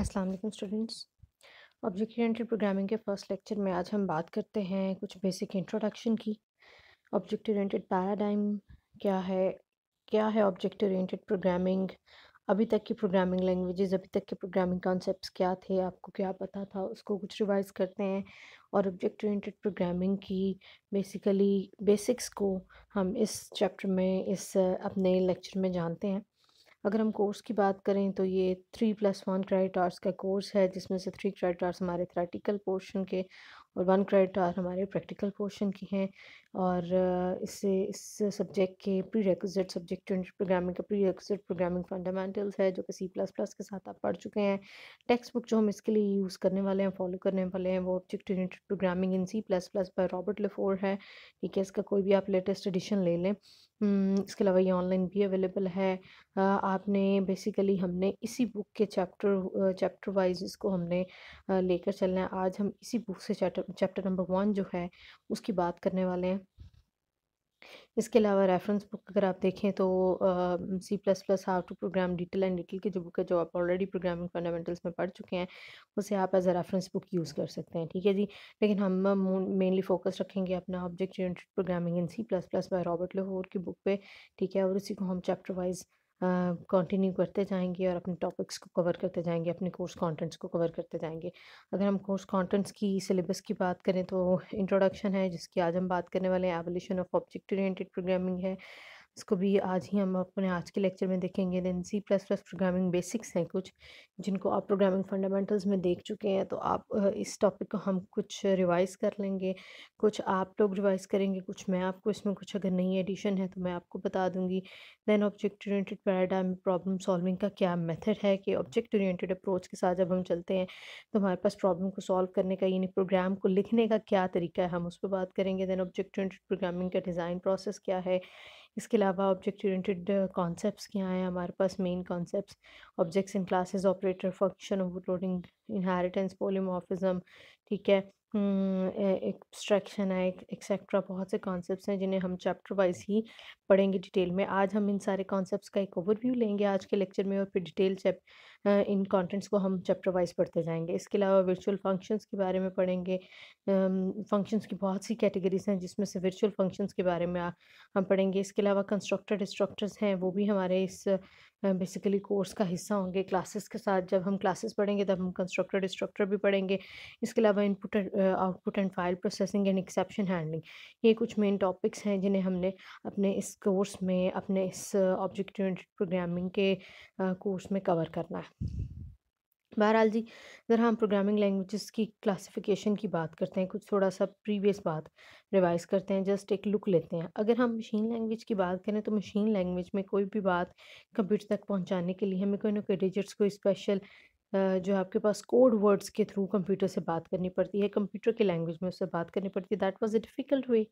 अस्सलाम वालेकुम students object oriented programming के फर्स्ट लेक्चर में आज हम बात करते हैं कुछ बेसिक इंट्रोडक्शन की ऑब्जेक्ट ओरिएंटेड पैराडाइम क्या है क्या है ऑब्जेक्ट ओरिएंटेड प्रोग्रामिंग अभी तक की प्रोग्रामिंग लैंग्वेजेस अभी तक के प्रोग्रामिंग कॉन्सेप्ट क्या थे आपको क्या पता था उसको कुछ रिवाइज करते हैं और ऑब्जेक्ट ओरिएंटेड प्रोग्रामिंग की बेसिकली बेसिक्स को हम इस चैप्टर में इस अपने लेक्चर में जानते हैं अगर हम कोर्स की बात करें तो ये three plus one credit hours का कोर्स है जिसमें से थ्री क्रेडिट आर्स हमारे थ्रेटिकल पोर्शन के और वन क्रेडिट आर हमारे प्रैक्टिकल पोर्शन की हैं और इससे इस सब्जेक्ट के प्री रिक्विजिट सब्जेक्ट प्रोग्रामिंग का प्री रिक्विजिट प्रोग्रामिंग फंडामेंटल्स है जो कि सी प्लस प्लस के साथ आप पढ़ चुके हैं टेक्स्ट बुक जो हम इसके लिए यूज़ करने वाले हैं फॉलो करने वाले हैं वो object programming in C plus plus by Robert Lafore है ठीक है इसका कोई भी आप लेटेस्ट एडिशन ले लें हम्म, इसके अलावा ये ऑनलाइन भी अवेलेबल है आपने बेसिकली हमने इसी बुक के चैप्टर चैप्टर वाइज इसको हमने लेकर चलना है आज हम इसी बुक से चैप्टर चैप्टर नंबर वन जो है उसकी बात करने वाले हैं इसके अलावा रेफरेंस बुक अगर आप देखें तो C plus plus how to program Deitel and Deitel की जो बुक है जो आप ऑलरेडी प्रोग्रामिंग फंडामेंटल्स में पढ़ चुके हैं उसे आप as a reference book use कर सकते हैं ठीक है जी लेकिन हम मेनली फोकस रखेंगे अपना object programming in C plus plus by Robert लेहोर की बुक पे ठीक है और इसी को हम चैप्टर वाइज़ कंटिन्यू करते जाएंगे और अपने टॉपिक्स को कवर करते जाएंगे अपने कोर्स कंटेंट्स को कवर करते जाएंगे अगर हम कोर्स कंटेंट्स की सिलेबस की बात करें तो इंट्रोडक्शन है जिसकी आज हम बात करने वाले हैं evolution of object oriented programming है इसको भी आज ही हम अपने आज के लेक्चर में देखेंगे then C plus plus programming basics हैं कुछ जिनको आप प्रोग्रामिंग फंडामेंटल्स में देख चुके हैं तो आप इस टॉपिक को हम कुछ रिवाइज़ कर लेंगे कुछ आप लोग रिवाइज़ करेंगे कुछ मैं आपको इसमें कुछ अगर नई एडिशन है तो मैं आपको बता दूंगी then object oriented paradigm problem solving का क्या मेथड है कि ऑब्जेक्ट ओरिएंटेड अप्रोच के साथ जब हम चलते हैं तो हमारे पास प्रॉब्लम को सॉल्व करने का यानी प्रोग्राम को लिखने का क्या तरीका है हम उस पर बात करेंगे दैन ऑब्जेक्ट ओरिएंटेड प्रोग्रामिंग का डिज़ाइन प्रोसेस क्या है इसके अलावा ऑब्जेक्ट ओरिएंटेड कॉन्सेप्ट्स क्या हैं हमारे पास main concepts objects in classes operator function overloading inheritance polymorphism ठीक है हम्म, एक्सट्रैक्शन है एक्सेट्रा बहुत से कॉन्सेप्ट्स हैं जिन्हें हम चैप्टर वाइज ही पढ़ेंगे डिटेल में आज हम इन सारे कॉन्सेप्ट्स का एक ओवरव्यू लेंगे आज के लेक्चर में और फिर डिटेल चैप इन कंटेंट्स को हम चैप्टर वाइज पढ़ते जाएंगे इसके अलावा वर्चुअल फंक्शंस के बारे में पढ़ेंगे फंक्शंस की बहुत सी कैटेगरीज हैं जिसमें से वर्चुअल फंक्शंस के बारे में हम पढ़ेंगे इसके अलावा कंस्ट्रक्टर डिस्ट्रक्टर्स हैं वो भी हमारे इस बेसिकली कोर्स का हिस्सा होंगे क्लासेस के साथ जब हम क्लासेस पढ़ेंगे तब हम कंस्ट्रक्टर डिस्ट्रक्टर भी पढ़ेंगे इसके अलावा input output and file processing and exception handling ये कुछ मेन टॉपिक्स हैं जिन्हें हमने अपने इस कोर्स में अपने इस ऑब्जेक्ट ओरिएंटेड प्रोग्रामिंग के कोर्स में कवर करना है बहरहाल जी अगर हम प्रोग्रामिंग लैंग्वेजेस की क्लासिफिकेशन की बात करते हैं कुछ थोड़ा सा प्रीवियस बात रिवाइज करते हैं जस्ट एक लुक लेते हैं अगर हम मशीन लैंग्वेज की बात करें तो मशीन लैंग्वेज में कोई भी बात कंप्यूटर तक पहुंचाने के लिए हमें कोई ना कोई डिजिट्स कोई स्पेशल जो आपके पास कोड वर्ड्स के थ्रू कंप्यूटर से बात करनी पड़ती है, कंप्यूटर की लैंग्वेज में उससे बात करनी पड़ती है, that was a difficult way,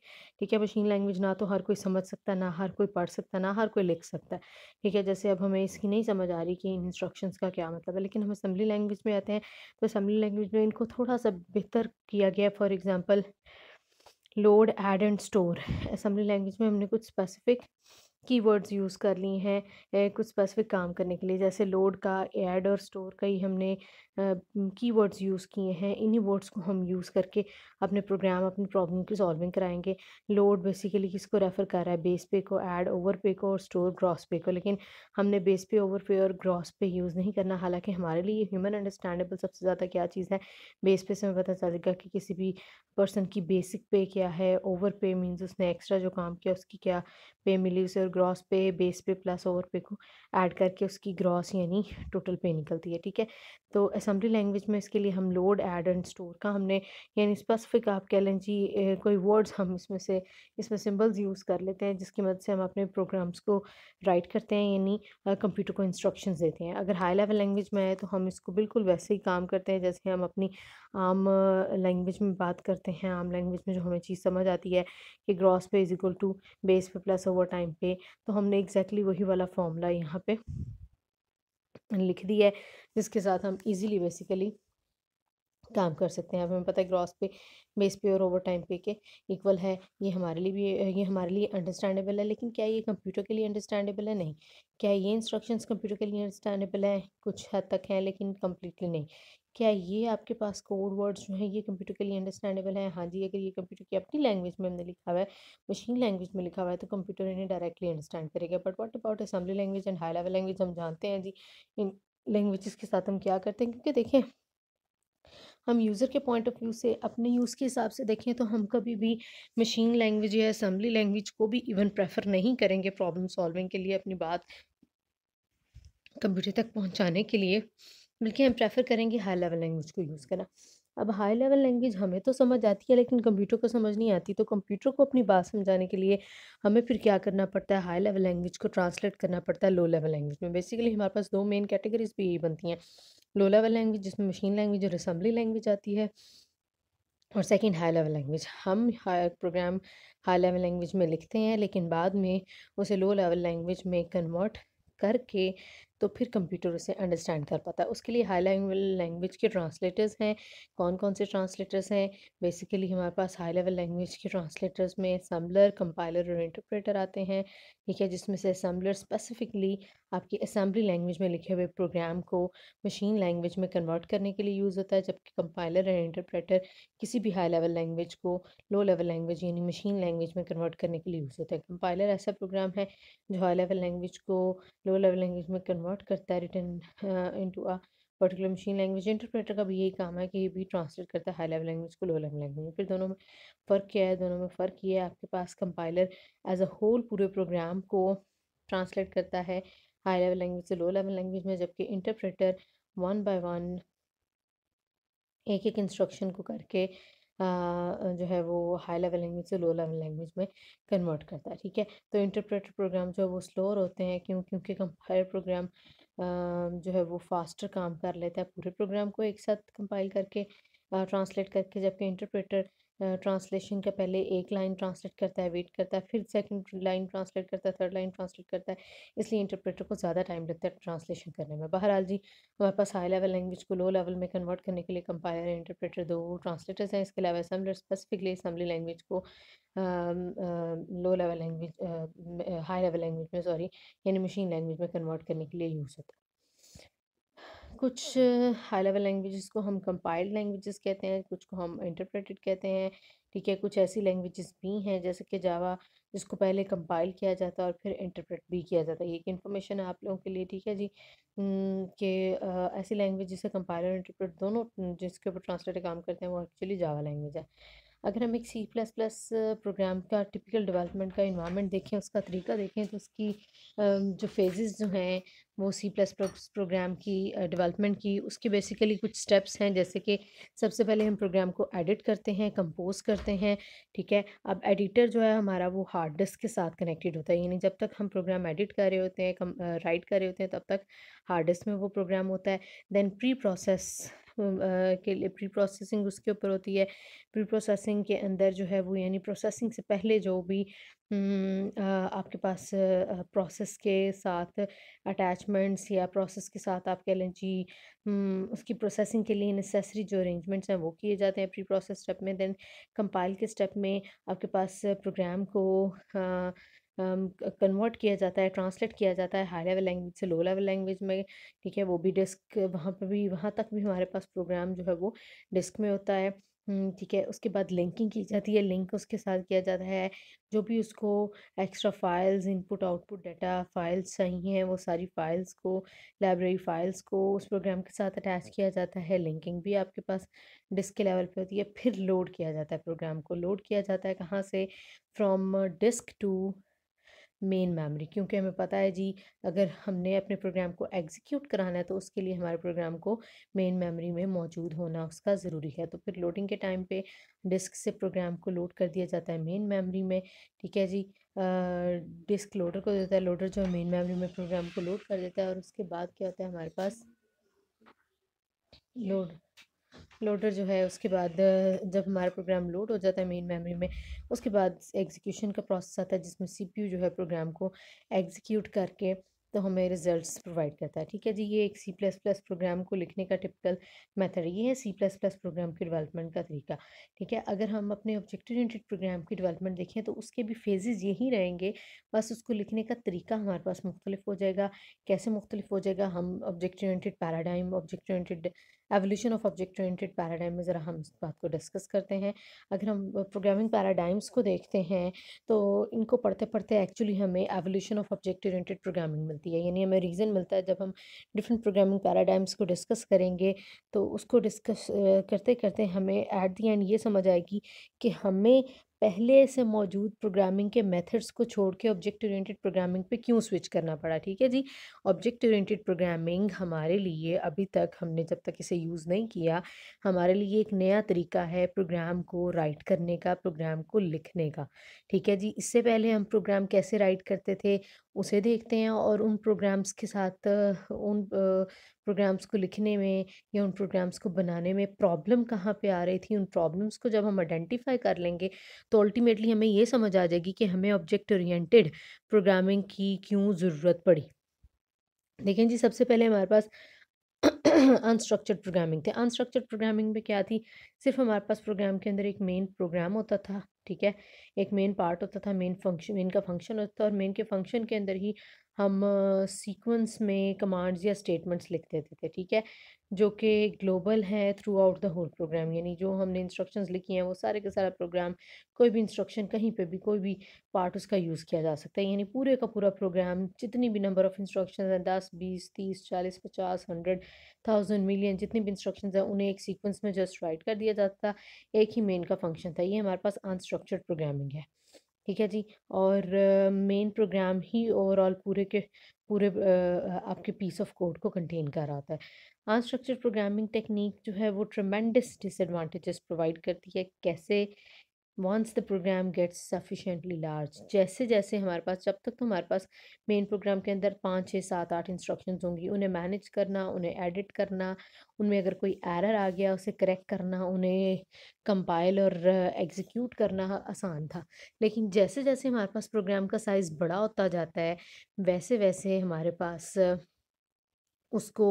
ठीक है? मशीन लैंग्वेज ना तो हर कोई समझ सकता है, ना हर कोई पढ़ सकता है, ना हर कोई लिख सकता है, ठीक है? जैसे अब हमें इसकी नहीं समझ आ रही कि इन इंस्ट्रक्शंस का क्या मतलब है, लेकिन हम असेंबली लैंग्वेज में आते हैं, तो असम्बली लैंग्वेज में इनको थोड़ा-सा बेहतर किया गया है, for example load, add and store, assembly language में हमने कुछ स्पेसिफ़िक कीवर्ड्स यूज़ कर ली हैं कुछ स्पेसिफिक काम करने के लिए जैसे लोड का ऐड और स्टोर का ही हमने कीवर्ड्स यूज़ किए हैं इन्हीं वर्ड्स को हम यूज़ करके अपने प्रोग्राम अपनी प्रॉब्लम की सॉल्विंग कराएंगे लोड बेसिकली किसको रेफ़र कर रहा है बेस पे को ऐड ओवर पे को और स्टोर ग्रॉस पे को लेकिन हमने बेस पे ओवर पे और ग्रॉस पे यूज़ नहीं करना हालांकि हमारे लिए ह्यूमन अंडरस्टैंडेबल सबसे ज़्यादा क्या चीज़ है बेस पे से हमें पता चलेगा कि किसी भी पर्सन की बेसिक पे क्या है ओवर पे मीन्स उसने एक्स्ट्रा जो काम किया उसकी क्या पे मिली उसे और ग्रॉस पे बेस पे प्लस ओवर पे को ऐड करके उसकी ग्रॉस यानी टोटल पे निकलती है ठीक है तो असम्बली लैंग्वेज में इसके लिए हम लोड ऐड एंड स्टोर का हमने यानी स्पेसिफिक आप कह लें जी कोई वर्ड्स हम इसमें से इसमें सिम्बल्स यूज़ कर लेते हैं जिसकी मदद से हम अपने प्रोग्राम्स को राइट करते हैं यानी कंप्यूटर को इंस्ट्रक्शन देते हैं अगर हाई लेवल लैंग्वेज में है तो हम इसको बिल्कुल वैसे ही काम करते हैं जैसे हम अपनी आम लैंग्वेज में बात करते हैं आम लैंग्वेज में जो हमें चीज़ समझ आती है कि gross pay is equal to base pay plus overtime pay तो हमने एग्जैक्टली exactly वही वाला फॉर्मूला यहाँ पे लिख दिया है जिसके साथ हम इजीली बेसिकली काम कर सकते हैं अब हमें पता है ग्रॉस पे बेस पे और ओवर टाइम पे के इक्वल है ये हमारे लिए भी ये हमारे लिए अंडरस्टैंडेबल है लेकिन क्या ये कंप्यूटर के लिए अंडरस्टैंडेबल है नहीं क्या ये इंस्ट्रक्शंस कंप्यूटर के लिए अंडरस्टैंडेबल है कुछ हद तक हैं लेकिन कम्प्लीटली नहीं क्या ये आपके पास कोड वर्ड्स जो है ये कंप्यूटर के लिए अंडरस्टैंडेबल है हाँ जी अगर ये कंप्यूटर की अपनी लैंग्वेज में हमने लिखा हुआ है मशीन लैंग्वेज में लिखा हुआ है तो कंप्यूटर इन्हें डायरेक्टली अंडरस्टैंड करेगा but what about assembly language and high level language हम जानते हैं जी इन लैंग्वेज के साथ हम क्या करते हैं क्योंकि देखें हम यूज़र के पॉइंट ऑफ व्यू से अपने यूज़ के हिसाब से देखें तो हम कभी भी मशीन लैंग्वेज या असम्बली लैंग्वेज को भी इवन प्रेफर नहीं करेंगे प्रॉब्लम सॉल्विंग के लिए अपनी बात कंप्यूटर तक पहुंचाने के लिए बल्कि हम प्रेफर करेंगे हाई लेवल लैंग्वेज को यूज़ करना अब हाई लेवल लैंग्वेज हमें तो समझ आती है लेकिन कंप्यूटर को समझ नहीं आती तो कंप्यूटर को अपनी बात समझाने के लिए हमें फिर क्या करना पड़ता है हाई लेवल लैंग्वेज को ट्रांसलेट करना पड़ता है लो लेवल लैंग्वेज में बेसिकली हमारे पास दो मेन कैटेगरीज भी यही बनती हैं लो लेवल लैंग्वेज जिसमें मशीन लैंग्वेज और असम्बली लैंग्वेज आती है और सेकंड हाई लेवल लैंग्वेज हम प्रोग्राम हाई लेवल लैंग्वेज में लिखते हैं लेकिन बाद में उसे लो लेवल लैंग्वेज में कन्वर्ट करके तो फिर कंप्यूटर उसे अंडरस्टैंड कर पाता है उसके लिए हाई लेवल लैंग्वेज के ट्रांसलेटर्स हैं कौन कौन से ट्रांसलेटर्स हैं बेसिकली हमारे पास हाई लेवल लैंग्वेज के ट्रांसलेटर्स में असम्बलर कंपाइलर और इंटरप्रेटर आते हैं ठीक है जिसमें से असम्बलर स्पेसिफिकली आपकी असम्बली लैंग्वेज में लिखे हुए प्रोग्राम को मशीन लैंग्वेज में कन्वर्ट करने के लिए यूज़ होता है जबकि कंपाइलर एंड इंटरप्रेटर किसी भी हाई लेवल लैंग्वेज को लो लेवल लैंग्वेज यानी मशीन लैंग्वेज में कन्वर्ट करने के लिए यूज़ होता है कंपाइलर ऐसा प्रोग्राम है जो हाई लेवल लैंग्वेज को लो लेवल लैंग्वेज में कन्वर्ट कन्वर्ट करता है written into a particular machine language interpreter का भी यही काम है कि ये भी ट्रांसलेट करता है हाई लेवल लैंग्वेज को लो लेवल लैंग्वेज फिर दोनों में फ़र्क क्या है दोनों में फ़र्क ये है आपके पास कंपाइलर एज अ होल पूरे प्रोग्राम को ट्रांसलेट करता है हाई लेवल लैंग्वेज से लो लेवल लैंग्वेज में जबकि इंटरप्रेटर वन बाय वन एक एक इंस्ट्रक्शन को करके जो है वो हाई लेवल लैंग्वेज से लो लेवल लैंग्वेज में कन्वर्ट करता है ठीक है तो इंटरप्रेटर प्रोग्राम जो है वो स्लोअर होते हैं क्यों क्योंकि कंपायर प्रोग्राम जो है वो फास्टर काम कर लेता है पूरे प्रोग्राम को एक साथ कंपाइल करके ट्रांसलेट करके जबकि इंटरप्रेटर ट्रांसलेशन का पहले एक लाइन ट्रांसलेट करता है वेट करता है फिर सेकंड लाइन ट्रांसलेट करता है थर्ड लाइन ट्रांसलेट करता है इसलिए इंटरप्रेटर को ज़्यादा टाइम लगता है ट्रांसलेशन करने में बहरहाल जी हमारे पास हाई लेवल लैंग्वेज को लो लेवल में कन्वर्ट करने के लिए कंपायर इंटरप्रेटर दो ट्रांसलेटर्स हैं इसके अलावा असम्बलर स्पेसिफिकली असम्बली लैंग्वेज को low level language high level language में सॉरी यानी मशीन लैंग्वेज में कन्वर्ट करने के लिए यूज़ होता है कुछ हाई लेवल लैंग्वेजेस को हम कंपाइल्ड लैंग्वेजेस कहते हैं कुछ को हम इंटरप्रेटेड कहते हैं ठीक है कुछ ऐसी लैंग्वेजेस भी हैं जैसे कि जावा जिसको पहले कंपाइल किया जाता है और फिर इंटरप्रेट भी किया जाता है ये एक इन्फॉर्मेशन है आप लोगों के लिए ठीक है जी कि ऐसी लैंग्वेज जिसे कंपाइलर इंटरप्रेट दोनों जिसके ऊपर ट्रांसलेटर काम करते हैं वो एक्चुअली जावा लैंग्वेज है अगर हम एक सी प्लस प्लस प्रोग्राम का टिपिकल डेवलपमेंट का इन्वामेंट देखें उसका तरीका देखें तो उसकी जो फेजेस जो हैं वो सी प्लस प्लस प्रोग्राम की डेवलपमेंट की उसके बेसिकली कुछ स्टेप्स हैं जैसे कि सबसे पहले हम प्रोग्राम को एडिट करते हैं कंपोज करते हैं ठीक है अब एडिटर जो है हमारा वो हार्ड डिस्क के साथ कनेक्टेड होता है यानी जब तक हम प्रोग्राम एडिट कर रहे होते हैं राइट कर रहे होते हैं तब तक हार्ड डिस्क में वो प्रोग्राम होता है दैन प्री प्रोसेस के लिए प्री प्रोसेसिंग उसके ऊपर होती है प्री प्रोसेसिंग के अंदर जो है वो यानी प्रोसेसिंग से पहले जो भी आपके पास प्रोसेस के साथ अटैचमेंट्स या प्रोसेस के साथ आप कह लें जी उसकी प्रोसेसिंग के लिए नेसेसरी जो अरेंजमेंट्स हैं वो किए जाते हैं प्री प्रोसेस स्टेप में देन कंपाइल के स्टेप में आपके पास प्रोग्राम को कन्वर्ट किया जाता है ट्रांसलेट किया जाता है हाई लेवल लैंग्वेज से लो लेवल लैंग्वेज में ठीक है वो भी डिस्क वहाँ पर भी वहाँ तक भी हमारे पास प्रोग्राम जो है वो डिस्क में होता है ठीक है उसके बाद लिंकिंग की जाती है लिंक उसके साथ किया जाता है जो भी उसको extra files input output data files चाहिए हैं वो सारी फाइल्स को लाइब्रेरी फाइल्स को उस प्रोग्राम के साथ अटैच किया जाता है लिंकिंग भी आपके पास डिस्क के लेवल पे होती है फिर लोड किया जाता है प्रोग्राम को लोड किया जाता है कहाँ से from disk to main memory क्योंकि हमें पता है जी अगर हमने अपने प्रोग्राम को एग्जीक्यूट कराना है तो उसके लिए हमारे प्रोग्राम को मेन मेमोरी में मौजूद होना उसका ज़रूरी है तो फिर लोडिंग के टाइम पे डिस्क से प्रोग्राम को लोड कर दिया जाता है मेन मेमोरी में ठीक है जी डिस्क लोडर को देता है लोडर जो मेन मेमोरी में प्रोग्राम को लोड कर देता है और उसके बाद क्या होता है हमारे पास लोड लोडर जो है उसके बाद जब हमारा प्रोग्राम लोड हो जाता है मेन मेमोरी में उसके बाद एग्जीक्यूशन का प्रोसेस आता है जिसमें सीपीयू जो है प्रोग्राम को एग्जीक्यूट करके तो हमें रिजल्ट्स प्रोवाइड करता है ठीक है जी ये एक सी प्लस प्लस प्रोग्राम को लिखने का टिपिकल मेथड ये है सी प्लस प्लस प्रोग्राम की डेवलपमेंट का तरीका ठीक है अगर हम अपने ऑब्जेक्ट ओरिएंटेड प्रोग्राम की डेवलपमेंट देखें तो उसके भी फेजेस यही रहेंगे बस उसको लिखने का तरीका हमारे पास मुख्तलिफ हो जाएगा कैसे मुख्तलिफ हो जाएगा हम object oriented paradigm object oriented evolution of object oriented paradigm में ज़रा हम इस बात को डिस्कस करते हैं अगर हम प्रोग्रामिंग पैराडाइम्स को देखते हैं तो इनको पढ़ते पढ़ते एक्चुअली हमें evolution of object oriented programming मिलती है यानी हमें रीज़न मिलता है जब हम डिफरेंट प्रोग्रामिंग पैराडाइम्स को डिस्कस करेंगे तो उसको डिस्कस करते करते हमें एट दी एंड ये समझ आएगी कि हमें पहले से मौजूद प्रोग्रामिंग के मेथड्स को छोड़ के ऑब्जेक्ट ओरिएंटेड प्रोग्रामिंग पे क्यों स्विच करना पड़ा ठीक है जी ऑब्जेक्ट ओरिएंटेड प्रोग्रामिंग हमारे लिए अभी तक हमने जब तक इसे यूज़ नहीं किया हमारे लिए एक नया तरीका है प्रोग्राम को राइट करने का प्रोग्राम को लिखने का ठीक है जी इससे पहले हम प्रोग्राम कैसे राइट करते थे उसे देखते हैं और उन प्रोग्राम्स के साथ उन प्रोग्राम्स को लिखने में या उन प्रोग्राम्स को बनाने में प्रॉब्लम कहाँ पे आ रही थी उन प्रॉब्लम्स को जब हम आइडेंटिफाई कर लेंगे तो अल्टीमेटली हमें ये समझ आ जाएगी कि हमें ऑब्जेक्ट ओरिएंटेड प्रोग्रामिंग की क्यों ज़रूरत पड़ी देखें जी सबसे पहले हमारे पास अनस्ट्रक्चर्ड प्रोग्रामिंग थे अनस्ट्रक्चर्ड प्रोग्रामिंग में क्या थी सिर्फ हमारे पास प्रोग्राम के अंदर एक मेन प्रोग्राम होता था ठीक है एक मेन पार्ट होता था मेन फंक्शन मेन का फंक्शन होता था और मेन के फंक्शन के अंदर ही हम सीक्वेंस में कमांड्स या स्टेटमेंट्स लिख देते थे ठीक है जो कि ग्लोबल हैं through out the whole program यानी जो हमने इंस्ट्रक्शंस लिखी हैं वो सारे का सारा प्रोग्राम कोई भी इंस्ट्रक्शन कहीं पे भी कोई भी पार्ट उसका यूज़ किया जा सकता है यानी पूरे का पूरा प्रोग्राम जितनी भी नंबर ऑफ़ इंस्ट्रक्शन हैं दस बीस तीस चालीस पचास हंड्रेड थाउजेंड मिलियन जितनी भी इंस्ट्रक्शन हैं उन्हें एक सीक्वेंस में जस्ट राइट कर दिया जाता एक ही मेन का फंक्शन था ये हमारे पास अनस्ट्रक्चर्ड प्रोग्रामिंग है ठीक है जी और मेन प्रोग्राम ही ओवरऑल पूरे के पूरे uh, आपके पीस ऑफ कोड को कंटेन कर रहा होता है अनस्ट्रक्चर्ड प्रोग्रामिंग टेक्निक जो है वो ट्रमेंडस डिसएडवांटेजेस प्रोवाइड करती है कैसे once the program gets sufficiently large जैसे जैसे हमारे पास जब तक तो हमारे पास मेन प्रोग्राम के अंदर पाँच छः सात आठ इंस्ट्रक्शंस होंगी उन्हें मैनेज करना उन्हें एडिट करना उनमें अगर कोई एरर आ गया उसे करेक्ट करना उन्हें कंपाइल और एग्जीक्यूट करना आसान था लेकिन जैसे जैसे हमारे पास प्रोग्राम का साइज़ बड़ा होता जाता है वैसे वैसे हमारे पास उसको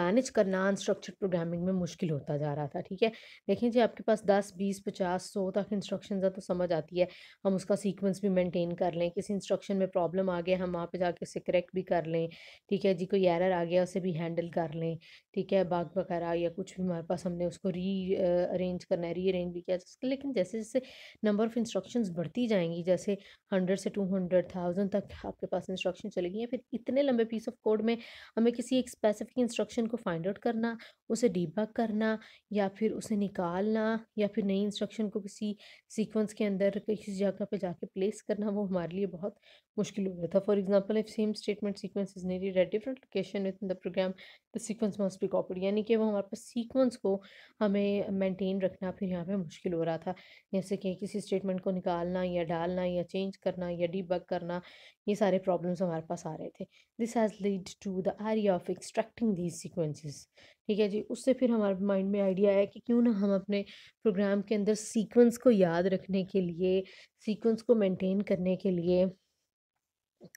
मैनेज करना अनस्ट्रक्चर्ड प्रोग्रामिंग में मुश्किल होता जा रहा था ठीक है देखें जी आपके पास दस बीस पचास सौ तक इंस्ट्रक्शन है तो समझ आती है हम उसका सीक्वेंस भी मेंटेन कर लें किसी इंस्ट्रक्शन में प्रॉब्लम आ गया हम वहाँ पे जाके उसे करेक्ट भी कर लें ठीक है जी कोई एरर आ गया उसे भी हैंडल कर लें ठीक है बाग वगैरह या कुछ भी हमारे पास हमने उसको री अरेंज करना है री अरेंज भी किया लेकिन जैसे जैसे नंबर ऑफ़ इंस्ट्रक्शन बढ़ती जाएंगी जैसे हंड्रेड से टू हंड्रेड थाउजेंड तक आपके पास इंस्ट्रक्शन चलेगी या फिर इतने लंबे पीस ऑफ कोड में हमें किसी एक स्पेसिफिक इंस्ट्रक्शन को फाइंड आउट करना उसे डीबक करना या फिर उसे निकालना या फिर नई इंस्ट्रक्शन को किसी सीक्वेंस के अंदर किसी जगह पे जाके प्लेस करना वो हमारे लिए बहुत मुश्किल हो गया था for example if same statement sequence is needed at different location within the program the sequence must be copied यानी कि वो हमारे पास सीक्वेंस को हमें मेंटेन रखना फिर यहाँ पे मुश्किल हो रहा था जैसे कि किसी स्टेटमेंट को निकालना या डालना या चेंज करना या डीबक करना ये सारे प्रॉब्लम्स हमारे पास आ रहे थे this has lead to the area of extracting these sequences ठीक है जी उससे फिर हमारे माइंड में आइडिया आया कि क्यों ना हम अपने प्रोग्राम के अंदर सीक्वेंस को याद रखने के लिए सीक्वेंस को मेंटेन करने के लिए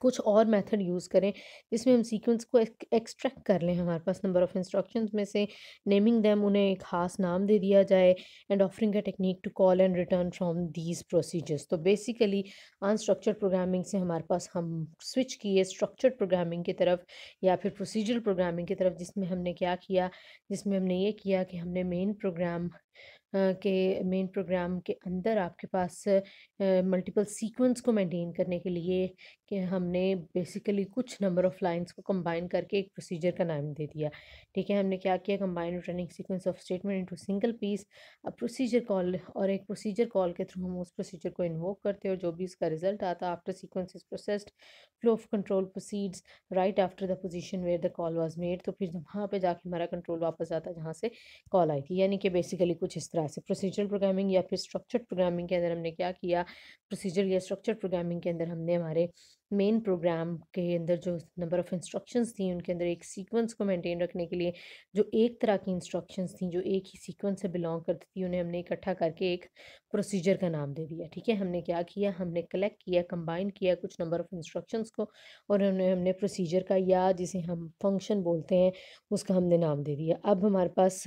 कुछ और मेथड यूज़ करें जिसमें हम सीक्वेंस को एक्सट्रैक्ट कर लें हमारे पास नंबर ऑफ़ इंस्ट्रक्शंस में से नेमिंग दैम उन्हें एक खास नाम दे दिया जाए and offering a technique to call and return from these procedures तो बेसिकली अनस्ट्रक्चर्ड प्रोग्रामिंग से हमारे पास हम स्विच किए स्ट्रक्चर्ड प्रोग्रामिंग की तरफ या फिर प्रोसीजरल प्रोग्रामिंग की तरफ जिसमें हमने क्या किया जिसमें हमने ये किया कि हमने मेन प्रोग्राम के मेन प्रोग्राम के अंदर आपके पास मल्टीपल सीक्वेंस को मेंटेन करने के लिए कि हमने बेसिकली कुछ नंबर ऑफ़ लाइंस को कंबाइन करके एक प्रोसीजर का नाम दे दिया ठीक है हमने क्या किया combine returning sequence of statement into single piece अब प्रोसीजर कॉल और एक प्रोसीजर कॉल के थ्रू हम उस प्रोसीजर को इन्वोक करते और जो भी इसका रिजल्ट आता after sequence is processed flow of control proceeds right after the position where the call was made तो फिर वहाँ पर जाके हमारा कंट्रोल वापस आता जहाँ से कॉल आई थी यानी कि बेसिकली कुछ इस तरह से प्रोसीजर प्रोग्रामिंग या फिर स्ट्रक्चर्ड प्रोग्रामिंग के अंदर हमने क्या किया प्रोसीजर या स्ट्रक्चर प्रोग्रामिंग के अंदर हमने हमारे मेन प्रोग्राम के अंदर जो नंबर ऑफ़ इंस्ट्रक्शंस थी उनके अंदर एक सीक्वेंस को मेंटेन रखने के लिए जो एक तरह की इंस्ट्रक्शंस थी जो एक ही सीक्वेंस से बिलोंग करती थी उन्हें हमने इकट्ठा करके एक प्रोसीजर का नाम दे दिया ठीक है हमने क्या किया हमने कलेक्ट किया कंबाइन किया कुछ नंबर ऑफ़ इंस्ट्रक्शंस को और हमने हमने प्रोसीजर का या जिसे हम फंक्शन बोलते हैं उसका हमने नाम दे दिया अब हमारे पास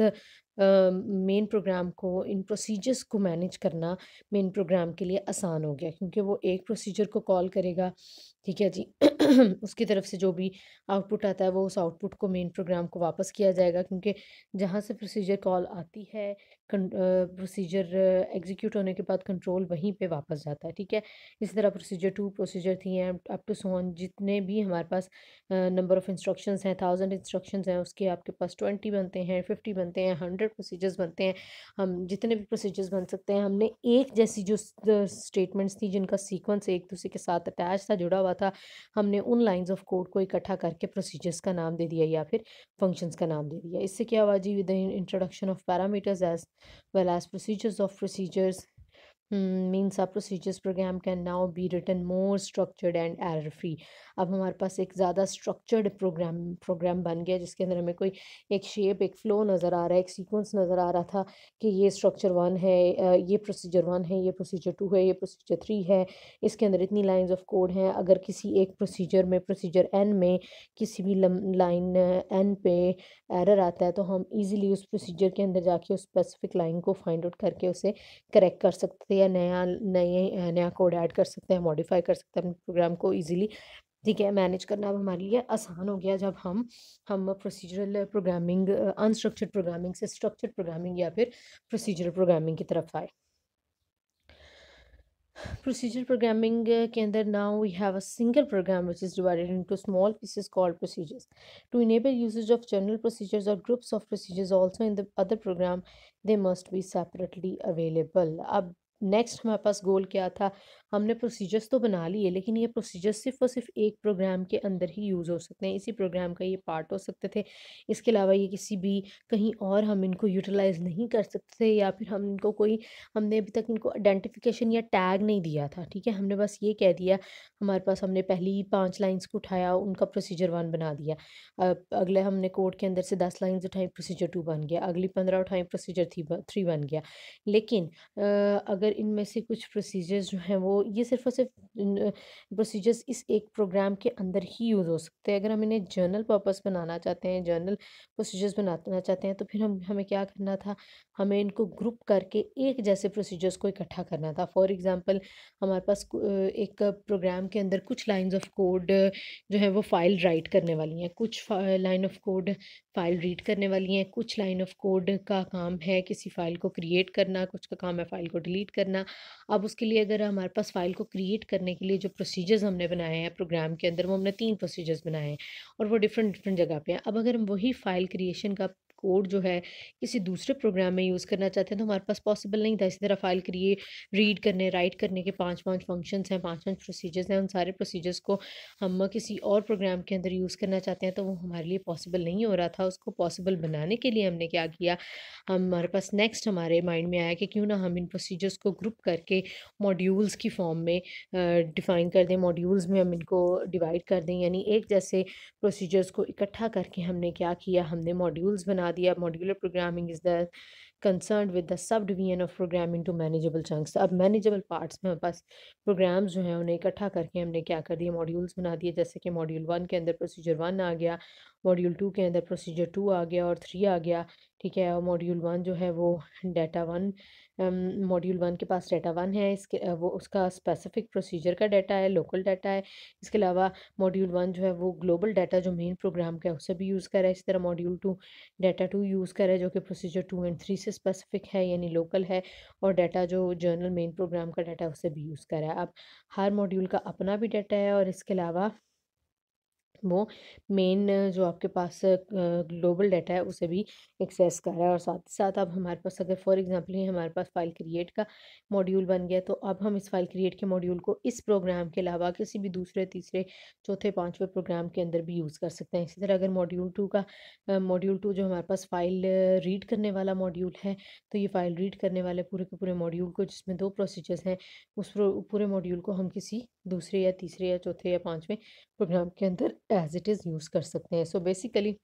मेन प्रोग्राम को इन प्रोसीजर्स को मैनेज करना मेन प्रोग्राम के लिए आसान हो गया क्योंकि वो एक प्रोसीजर को कॉल करेगा ठीक है जी उसकी तरफ से जो भी आउटपुट आता है वो उस आउटपुट को मेन प्रोग्राम को वापस किया जाएगा क्योंकि जहाँ से प्रोसीजर कॉल आती है प्रोसीजर एग्जीक्यूट होने के बाद कंट्रोल वहीं पे वापस जाता है ठीक है इसी तरह प्रोसीजर टू प्रोसीजर थ्री हैं अप टू सोन जितने भी हमारे पास नंबर ऑफ़ इंस्ट्रक्शंस हैं थाउजेंड इंस्ट्रक्शंस हैं उसके आपके पास ट्वेंटी बनते हैं फिफ्टी बनते हैं हंड्रेड प्रोसीजर्स बनते हैं हम जितने भी प्रोसीजर्स बन सकते हैं हमने एक जैसी जो स्टेटमेंट्स थी जिनका सीक्वेंस एक दूसरे के साथ अटैच था जुड़ा हुआ था हमने आपने उन लाइंस ऑफ कोड को इकट्ठा करके प्रोसीजर्स का नाम दे दिया या फिर फंक्शंस का नाम दे दिया इससे क्या हुआ जी with introduction of parameters as well as procedures of procedures means आप procedures program can now be written more structured and error free अब हमारे पास एक ज़्यादा स्ट्रक्चर्ड प्रोग्राम प्रोग्राम बन गया जिसके अंदर हमें कोई एक शेप एक फ्लो नज़र आ रहा है एक सीक्वेंस नज़र आ रहा था कि ये स्ट्रक्चर वन है ये प्रोसीजर वन है ये प्रोसीजर टू है ये प्रोसीजर थ्री है इसके अंदर इतनी लाइन्स ऑफ कोड हैं अगर किसी एक प्रोसीजर में प्रोसीजर एन में किसी भी लाइन एन पे एरर आता है तो हम ईज़िली उस प्रोसीजर के अंदर जाके उस स्पेसिफिक लाइन को फाइंड आउट करके उसे करेक्ट कर सकते या नया नए नया कोड ऐड कर सकते हैं मॉडिफाई कर सकते हैं अपने प्रोग्राम को इजीली ठीक है मैनेज करना अब हमारे लिए आसान हो गया जब हम हम प्रोसीजरल प्रोग्रामिंग अनस्ट्रक्चर्ड प्रोग्रामिंग से स्ट्रक्चर्ड प्रोग्रामिंग या फिर प्रोसीजरल प्रोग्रामिंग की तरफ आए प्रोसीजर प्रोग्रामिंग के अंदर now we have a single program which is divided into small pieces called procedures to enable usage of general procedures और groups of procedures also in the other program they must be separately available अब next हमारे पास गोल क्या था हमने procedures तो बना लिए लेकिन ये प्रोसीजर्स सिर्फ और सिर्फ एक प्रोग्राम के अंदर ही यूज़ हो सकते हैं इसी प्रोग्राम का ये पार्ट हो सकते थे इसके अलावा ये किसी भी कहीं और हम इनको यूटिलाइज़ नहीं कर सकते थे या फिर हम इनको कोई हमने अभी तक इनको आइडेंटिफिकेशन या टैग नहीं दिया था ठीक है हमने बस ये कह दिया हमारे पास हमने पहली पाँच लाइन्स को उठाया उनका प्रोसीजर वन बना दिया अगले हमने कोड के अंदर से दस लाइन्स उठाई प्रोसीजर टू बन गया अगली पंद्रह उठाई प्रोसीजर थ्री बन गया लेकिन अगर इनमें से कुछ प्रोसीजर्स जो हैं वो ये सिर्फ और सिर्फ प्रोसीजर्स इस एक प्रोग्राम के अंदर ही यूज़ हो सकते हैं अगर हम इन्हें जर्नल पर्पज बनाना चाहते हैं जर्नल प्रोसीजर्स बनाना चाहते हैं तो फिर हम हमें क्या करना था हमें इनको ग्रुप करके एक जैसे प्रोसीजर्स को इकट्ठा करना था फॉर एग्ज़ाम्पल हमारे पास एक प्रोग्राम के अंदर कुछ लाइंस ऑफ कोड जो है वो फाइल राइट करने वाली हैं कुछ line of code file read करने वाली हैं कुछ लाइन ऑफ कोड का काम है किसी फाइल को क्रिएट करना कुछ का काम है फाइल को डिलीट करना अब उसके लिए अगर हमारे पास फाइल को क्रिएट करने के लिए जो प्रोसीजर्स हमने बनाए हैं प्रोग्राम के अंदर वो हमने तीन प्रोसीजर्स बनाए हैं और वो डिफरेंट डिफरेंट जगह पे हैं अब अगर हम वही फाइल क्रिएशन का कोड जो है किसी दूसरे प्रोग्राम में यूज़ करना चाहते हैं तो हमारे पास पॉसिबल नहीं था इसी तरह फाइल करिए रीड करने राइट करने के पाँच पाँच फंक्शंस हैं पाँच पाँच प्रोसीजर्स हैं उन सारे प्रोसीजर्स को हम किसी और प्रोग्राम के अंदर यूज़ करना चाहते हैं तो वो हमारे लिए पॉसिबल नहीं हो रहा था उसको पॉसिबल बनाने के लिए हमने क्या किया हमारे पास नेक्स्ट हमारे माइंड में आया कि क्यों ना हम इन प्रोसीजर्स को ग्रुप करके मॉड्यूल्स की फॉर्म में डिफ़ाइन कर दें मॉड्यूल्स में हम इनको डिवाइड कर दें यानी एक जैसे प्रोसीजर्स को इकट्ठा करके हमने क्या किया हमने मॉड्यूल्स बना दिया modular programming is the concern with the subdivision of programming to manageable chunks अब मैनेजेबल पार्ट्स में हमारे पास प्रोग्राम्स जो हैं उन्हें इकट्ठा करके हमने क्या कर दिया मॉड्यूल्स बना दिए जैसे कि मॉड्यूल वन के अंदर प्रोसीजर वन आ गया मॉड्यूल टू के अंदर प्रोसीजर टू आ गया और थ्री आ गया ठीक है और मॉड्यूल वन जो है वो डाटा वन मॉड्यूल वन के पास डाटा वन है इसके वो उसका स्पेसिफिक प्रोसीजर का डाटा है लोकल डाटा है इसके अलावा मॉड्यूल वन जो है वो ग्लोबल डाटा जो मेन प्रोग्राम का है उसे भी यूज़ कर रहा है इसी तरह module two data two use कर रहा है जो कि प्रोसीजर टू एंड थ्री से स्पेसिफिक है यानी लोकल है और डाटा जो जर्नल मेन प्रोग्राम का डाटा है उसे भी यूज़ कर रहा है अब हर मॉड्यूल का अपना भी डाटा है और इसके अलावा वो मेन जो आपके पास ग्लोबल डाटा है उसे भी एक्सेस कर रहा है और साथ ही साथ अब हमारे पास अगर फॉर एग्जांपल ये हमारे पास फाइल क्रिएट का मॉड्यूल बन गया तो अब हम इस फाइल क्रिएट के मॉड्यूल को इस प्रोग्राम के अलावा किसी भी दूसरे तीसरे चौथे पाँचवें प्रोग्राम के अंदर भी यूज़ कर सकते हैं इसी तरह अगर मॉड्यूल टू का मॉड्यूल टू जो हमारे पास फाइल रीड करने वाला मॉड्यूल है तो ये फाइल रीड करने वाले पूरे के पूरे मॉड्यूल को जिसमें दो प्रोसीजर्स हैं उस पूरे मॉड्यूल को हम किसी दूसरे या तीसरे या चौथे या पाँचवें प्रोग्राम के अंदर एज इट इज़ यूज़ कर सकते हैं सो बेसिकली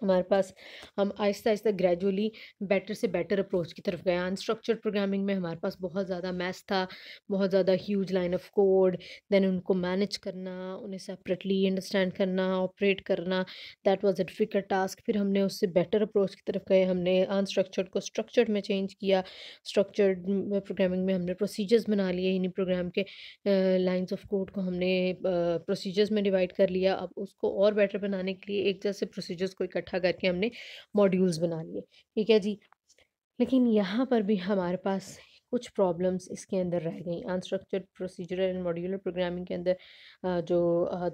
हमारे पास हम आहिस्ता आहिस्ता ग्रेजुअली बेटर से बेटर अप्रोच की तरफ गए अनस्ट्रक्चर्ड प्रोग्रामिंग में हमारे पास बहुत ज़्यादा मैथ्स था बहुत ज़्यादा huge line of code then उनको मैनेज करना उन्हें सेपरेटली अंडरस्टैंड करना ऑपरेट करना that was a difficult task फिर हमने उससे बेटर अप्रोच की तरफ गए हमने अनस्ट्रक्चर्ड को स्ट्रक्चर्ड में चेंज किया स्ट्रक्चर्ड प्रोग्रामिंग में हमने प्रोसीजर्स बना लिए इन्हीं प्रोग्राम के लाइन्स ऑफ कोड को हमने प्रोसीजर्स में डिवाइड कर लिया अब उसको और बेटर बनाने के लिए एक जैसे प्रोसीजर्स को इकट्ठा इकट्ठा करके हमने मॉड्यूल्स बना लिए ठीक है जी लेकिन यहाँ पर भी हमारे पास कुछ प्रॉब्लम्स इसके अंदर रह गई unstructured procedural and modular programming के अंदर जो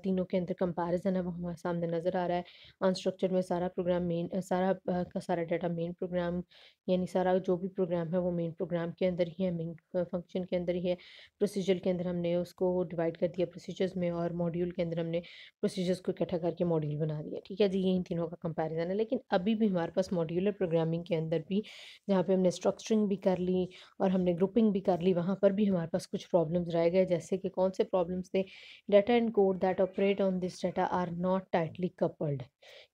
तीनों के अंदर कंपैरिजन है वो हमारे सामने नज़र आ रहा है अनस्ट्रक्चर्ड में सारा प्रोग्राम मेन सारा का सारा डाटा मेन प्रोग्राम यानी सारा जो भी प्रोग्राम है वो मेन प्रोग्राम के अंदर ही है मेन फंक्शन के अंदर ही है प्रोसीजर के अंदर हमने उसको डिवाइड कर दिया प्रोसीजर्स में और मॉड्यूल के अंदर हमने प्रोसीजर्स को इकट्ठा करके मॉड्यूल बना दिया ठीक है जी यही तीनों का कंपेरिजन है लेकिन अभी भी हमारे पास मॉड्यूलर प्रोग्रामिंग के अंदर भी जहाँ पर हमने स्ट्रक्चरिंग भी कर ली और हमने हमने ग्रुपिंग भी कर ली वहाँ पर भी हमारे पास कुछ प्रॉब्लम्स रह गए जैसे कि कौन से प्रॉब्लम्स थे data and code that operate on this data are not tightly coupled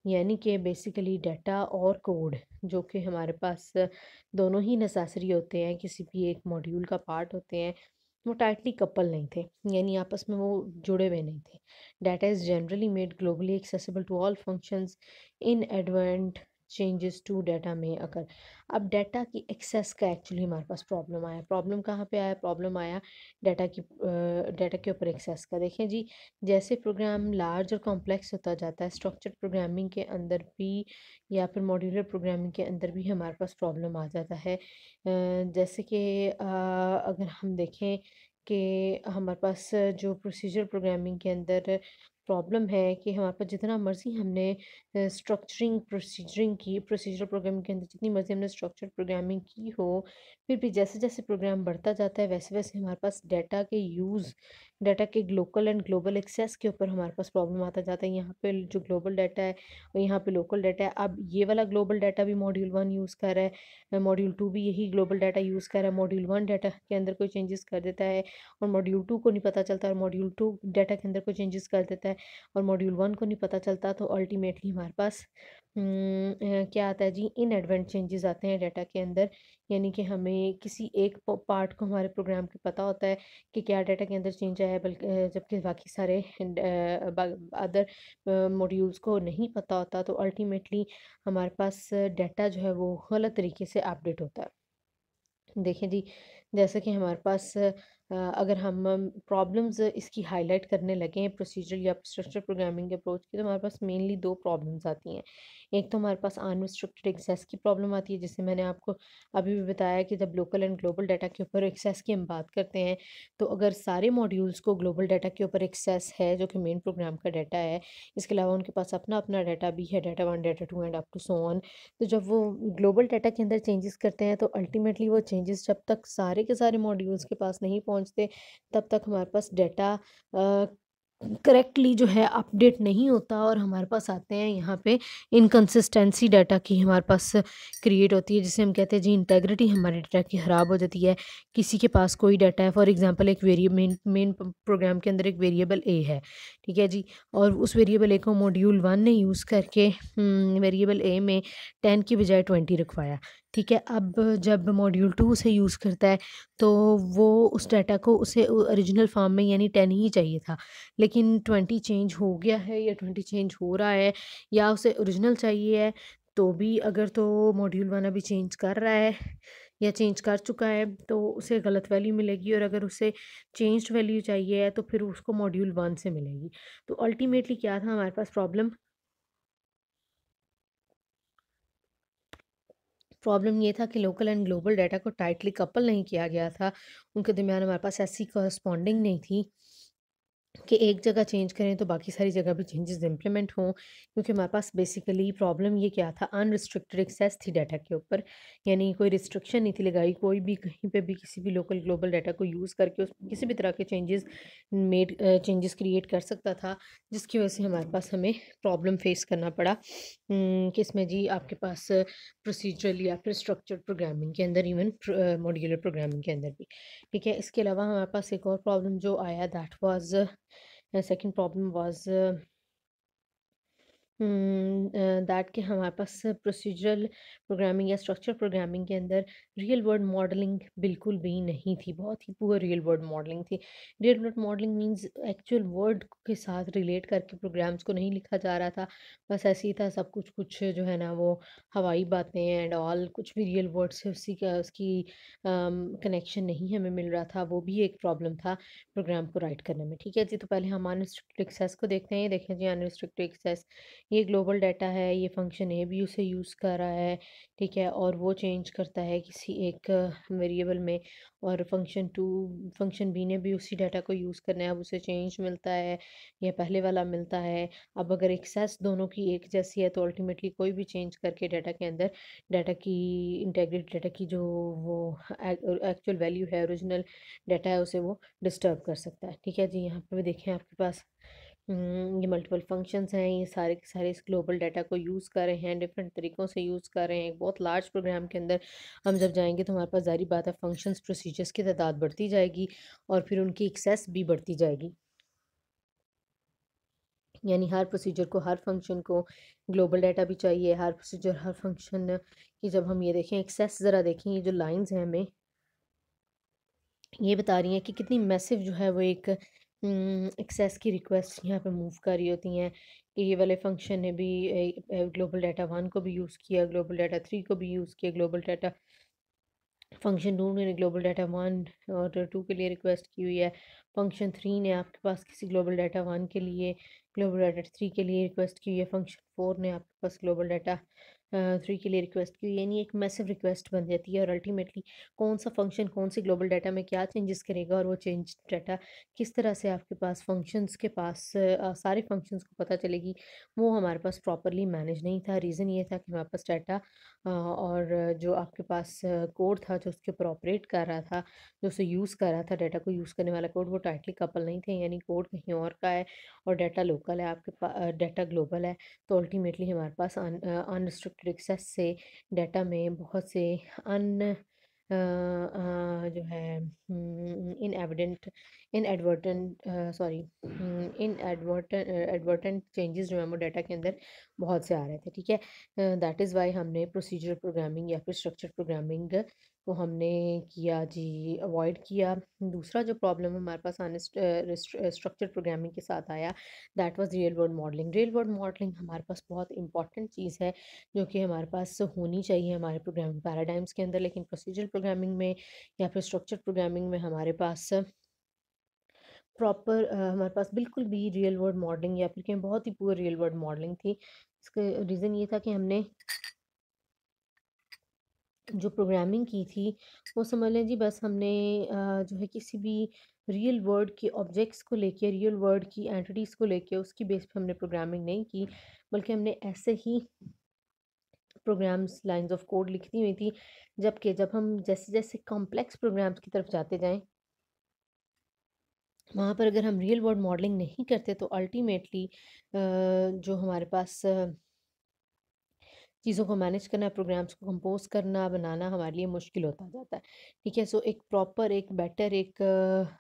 यानी कि बेसिकली डाटा और कोड जो कि हमारे पास दोनों ही नसासरी होते हैं किसी भी एक मॉड्यूल का पार्ट होते हैं वो टाइटली कपल नहीं थे यानी आपस में वो जुड़े हुए नहीं थे data is generally made globally accessible to all functions inadvertent changes to data में अगर अब डाटा की एक्सेस का एक्चुअली हमारे पास प्रॉब्लम आया प्रॉब्लम कहाँ पे आया प्रॉब्लम आया डाटा की डाटा के ऊपर एक्सेस का देखें जी जैसे प्रोग्राम लार्ज और कॉम्प्लेक्स होता जाता है स्ट्रक्चर प्रोग्रामिंग के अंदर भी या फिर मॉड्यूलर प्रोग्रामिंग के अंदर भी हमारे पास प्रॉब्लम आ जाता है जैसे कि अगर हम देखें कि हमारे पास जो प्रोसीजर प्रोग्रामिंग के अंदर प्रॉब्लम है कि हमारे पास जितना मर्ज़ी हमने स्ट्रक्चरिंग प्रोसीजरिंग की प्रोसीजरल प्रोग्रामिंग के अंदर जितनी मर्ज़ी हमने स्ट्रक्चर प्रोग्रामिंग की हो फिर भी जैसे जैसे प्रोग्राम बढ़ता जाता है वैसे वैसे हमारे पास डेटा के यूज़ डाटा के लोकल एंड ग्लोबल एक्सेस के ऊपर हमारे पास प्रॉब्लम आता जाता है यहाँ पे जो ग्लोबल डाटा है और यहाँ पे लोकल डाटा है अब ये वाला ग्लोबल डाटा भी मॉड्यूल वन यूज़ कर रहा है मॉड्यूल टू भी यही ग्लोबल डाटा यूज़ कर रहा है मॉड्यूल वन डाटा के अंदर कोई चेंजेस कर देता है और मॉड्यूल टू को नहीं पता चलता और मॉड्यूल टू डाटा के अंदर कोई चेंजेस कर देता है और मॉड्यूल वन को नहीं पता चलता तो अल्टीमेटली हमारे पास हम्म, क्या आता है जी इन एडवेंट चेंजेस आते हैं डाटा के अंदर यानी कि हमें किसी एक पार्ट को हमारे प्रोग्राम के पता होता है कि क्या डाटा के अंदर चेंज आया है बल्कि जबकि बाकी सारे अदर मॉड्यूल्स को नहीं पता होता तो अल्टीमेटली हमारे पास डाटा जो है वो गलत तरीके से अपडेट होता है देखें जी जैसे कि हमारे पास अगर हम प्रॉब्लम्स इसकी हाईलाइट करने लगे हैं प्रोसीजर या स्ट्रक्चर प्रोग्रामिंग के अप्रोच की तो हमारे पास मेनली दो प्रॉब्लम्स आती हैं एक तो हमारे पास अनरिस्ट्रिक्टेड एक्सेस की प्रॉब्लम आती है जिसे मैंने आपको अभी भी बताया कि जब लोकल एंड ग्लोबल डाटा के ऊपर एक्सेस की हम बात करते हैं तो अगर सारे मॉड्यूल्स को ग्लोबल डाटा के ऊपर एक्सेस है जो कि मेन प्रोग्राम का डाटा है इसके अलावा उनके पास अपना अपना डाटा भी है data one data two and up to so on तो जब वो ग्लोबल डाटा के अंदर चेंजेस करते हैं तो अल्टीमेटली वो चेंजेस जब तक सारे के सारे मॉड्यूल्स के पास नहीं पहुँच पहुंचते तब तक हमारे पास डेटा करेक्टली जो है अपडेट नहीं होता और हमारे पास आते हैं यहाँ पे इनकन्सिस्टेंसी डाटा की हमारे पास क्रिएट होती है जिसे हम कहते हैं जी इंटेग्रिटी हमारे डाटा की ख़राब हो जाती है किसी के पास कोई डाटा है फॉर एग्जांपल एक वेरिए मेन मेन प्रोग्राम के अंदर एक वेरिएबल ए है ठीक है जी और उस वेरिएबल ए को मॉड्यूल वन ने यूज़ करके वेरिएबल हम्म, ए में टेन की बजाय ट्वेंटी रखवाया ठीक है अब जब मॉड्यूल टू उसे यूज़ करता है तो वो उस डाटा को उसे ओरिजिनल फॉर्म में यानी टेन ही चाहिए था लेकिन ट्वेंटी चेंज हो गया है या ट्वेंटी चेंज हो रहा है या उसे ओरिजिनल चाहिए है तो भी अगर तो मॉड्यूल वन अभी चेंज कर रहा है या चेंज कर चुका है तो उसे गलत वैल्यू मिलेगी और अगर उसे चेंज्ड वैल्यू चाहिए है तो फिर उसको मॉड्यूल वन से मिलेगी तो अल्टीमेटली क्या था हमारे पास प्रॉब्लम प्रॉब्लम ये था कि लोकल एंड ग्लोबल डाटा को टाइटली कपल नहीं किया गया था उनके दरमियान हमारे पास ऐसी कॉरस्पॉन्डिंग नहीं थी कि एक जगह चेंज करें तो बाकी सारी जगह भी चेंजेस इम्प्लीमेंट हों क्योंकि हमारे पास बेसिकली प्रॉब्लम ये क्या था अनरिस्ट्रिक्टेड एक्सेस थी डाटा के ऊपर यानी कोई रिस्ट्रिक्शन नहीं थी लगाई कोई भी कहीं पे भी किसी भी लोकल ग्लोबल डाटा को यूज़ करके उस किसी भी तरह के चेंजेस मेड चेंजेस क्रिएट कर सकता था जिसकी वजह से हमारे पास हमें प्रॉब्लम फेस करना पड़ा कि इसमें जी आपके पास प्रोसीजरल या फिर स्ट्रक्चर प्रोग्रामिंग के अंदर इवन मॉड्यूलर प्रोग्रामिंग के अंदर भी ठीक है इसके अलावा हमारे पास एक और प्रॉब्लम जो आया that was The second problem was hmm, that के हमारे पास प्रोसीजरल प्रोग्रामिंग या स्ट्रक्चर प्रोग्रामिंग के अंदर रियल वर्ड मॉडलिंग बिल्कुल भी नहीं थी बहुत ही पुअर रियल वर्ड मॉडलिंग थी real world modelling means actual world के साथ रिलेट करके प्रोग्राम्स को नहीं लिखा जा रहा था बस ऐसे ही था सब कुछ कुछ जो है ना वो हवाई बातें एंड ऑल कुछ भी रियल वर्ल्ड से उसी का उसकी कनेक्शन नहीं हमें मिल रहा था वो भी एक प्रॉब्लम था प्रोग्राम को राइट करने में ठीक है जी तो पहले हम अनरिस्ट्रिक्टेड एक्सेस को देखते हैं देखें जी अनरिस्ट्रिक्टेड एक्सेस ये ग्लोबल डाटा है ये फंक्शन ए भी उसे यूज़ कर रहा है ठीक है और वो चेंज करता है किसी एक वेरिएबल में और फंक्शन टू फंक्शन बी ने भी उसी डाटा को यूज़ करना है अब उसे चेंज मिलता है या पहले वाला मिलता है अब अगर एक्सेस दोनों की एक जैसी है तो अल्टीमेटली कोई भी चेंज करके डाटा के अंदर डाटा की इंटेग्रेट डाटा की जो वो एक्चुअल वैल्यू है ओरिजिनल डाटा है उसे वो डिस्टर्ब कर सकता है ठीक है जी यहाँ पर भी देखें आपके पास हम्म, ये मल्टीपल फंक्शंस हैं ये सारे के सारे इस ग्लोबल डाटा को यूज़ कर रहे हैं डिफरेंट तरीक़ों से यूज़ कर रहे हैं एक बहुत लार्ज प्रोग्राम के अंदर हम जब जाएंगे तो हमारे पास जारी बात है फंक्शंस प्रोसीजर्स की तादाद बढ़ती जाएगी और फिर उनकी एक्सेस भी बढ़ती जाएगी यानी हर प्रोसीजर को हर फंक्शन को ग्लोबल डाटा भी चाहिए हर प्रोसीजर हर फंक्शन की जब हम ये देखें एक्सेस ज़रा देखें ये जो लाइन्स हैं हमें ये बता रही हैं कि कितनी मैसिव जो है वो एक एक्सेस हम्म, की रिक्वेस्ट यहाँ पे मूव कर रही होती हैं कि ये वाले फंक्शन ने भी ग्लोबल डाटा वन को भी यूज़ किया ग्लोबल डाटा थ्री को भी यूज़ किया ग्लोबल डाटा फंक्शन टू ने ग्लोबल डाटा वन और टू के लिए रिक्वेस्ट की हुई है फंक्शन थ्री ने आपके पास किसी ग्लोबल डाटा वन के लिए ग्लोबल डाटा थ्री के लिए रिक्वेस्ट की हुई है फंक्शन फोर ने आपके पास ग्लोबल डाटा थ्री के लिए रिक्वेस्ट की यानी एक मैसिव रिक्वेस्ट बन जाती है और अल्टीमेटली कौन सा फंक्शन कौन सी ग्लोबल डाटा में क्या चेंजेस करेगा और वो चेंज डाटा किस तरह से आपके पास फंक्शंस के पास आ, सारे फंक्शंस को पता चलेगी वो हमारे पास प्रॉपरली मैनेज नहीं था रीज़न ये था कि हमारे पास डाटा और जो आपके पास कोड था जो उसके ऊपर ऑपरेट कर रहा था जो उसे यूज़ कर रहा था डाटा को यूज़ करने वाला कोड वो टाइटली कपल नहीं थे यानी कोड कहीं और का है और डाटा लोकल है आपके पास डाटा ग्लोबल है तो अल्टीमेटली हमारे पास अनरिस्ट्रिक्ट सॉफ्ट से डेटा में बहुत से अन आ, आ, जो है in evident inadvertent sorry inadvertent advertent changes जो है वो डाटा के अंदर बहुत से आ रहे थे ठीक है दैट इज़ वाई हमने प्रोसीजर प्रोग्रामिंग या फिर स्ट्रक्चर प्रोग्रामिंग वो हमने किया जी अवॉइड किया दूसरा जो प्रॉब्लम हमारे पास आने स्ट्रक्चर प्रोग्रामिंग के साथ आया that was real world modelling real world modelling हमारे पास बहुत इंपॉर्टेंट चीज़ है जो कि हमारे पास होनी चाहिए हमारे प्रोग्रामिंग पैराडाइम्स के अंदर लेकिन प्रोसीजर प्रोग्रामिंग में या फिर स्ट्रक्चर प्रोग्रामिंग में हमारे पास प्रॉपर हमारे पास बिल्कुल भी रियल वर्ल्ड मॉडलिंग या फिर कहीं बहुत ही पुअर रियल वर्ल्ड मॉडलिंग थी इसका रीज़न ये था कि हमने जो प्रोग्रामिंग की थी वो समझ लें जी बस हमने जो है किसी भी रियल वर्ल्ड के ऑब्जेक्ट्स को लेके रियल वर्ल्ड की एंटिटीज़ को लेके उसकी बेस पे हमने प्रोग्रामिंग नहीं की बल्कि हमने ऐसे ही प्रोग्राम्स लाइंस ऑफ कोड लिखती हुई थी जबकि जब हम जैसे जैसे कॉम्प्लेक्स प्रोग्राम्स की तरफ जाते जाएं वहाँ पर अगर हम रियल वर्ल्ड मॉडलिंग नहीं करते तो अल्टीमेटली जो हमारे पास चीज़ों को मैनेज करना प्रोग्राम्स को कंपोज करना बनाना हमारे लिए मुश्किल होता जाता है ठीक है सो एक प्रॉपर एक बेटर एक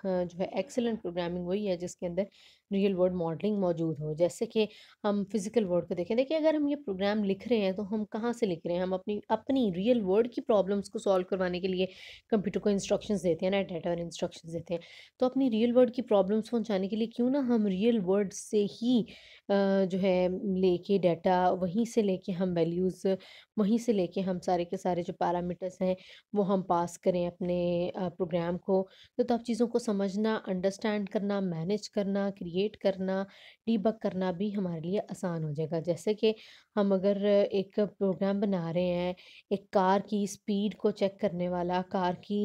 जो है एक्सेलेंट प्रोग्रामिंग वही है जिसके अंदर रियल वर्ल्ड मॉडलिंग मौजूद हो जैसे कि हम फिज़िकल वर्ल्ड को देखें देखिए अगर हम ये प्रोग्राम लिख रहे हैं तो हम कहाँ से लिख रहे हैं हम अपनी अपनी रियल वर्ड की प्रॉब्लम्स को सॉल्व करवाने के लिए कंप्यूटर को इंस्ट्रक्शंस देते हैं ना डाटा और इंस्ट्रक्शंस देते हैं तो अपनी रियल वर्ल्ड की प्रॉब्लम्स पहुँचाने के लिए क्यों ना हम रियल वर्ड से ही जो है लेके डाटा वहीं से लेके हम वैल्यूज़ वहीं से लेके हम सारे के सारे जो पैरामीटर्स हैं वो हम पास करें अपने प्रोग्राम को तो तब चीज़ों को समझना अंडरस्टैंड करना मैनेज करना क्रिएट करना डीबक करना भी हमारे लिए आसान हो जाएगा जैसे कि हम अगर एक प्रोग्राम बना रहे हैं एक कार की स्पीड को चेक करने वाला कार की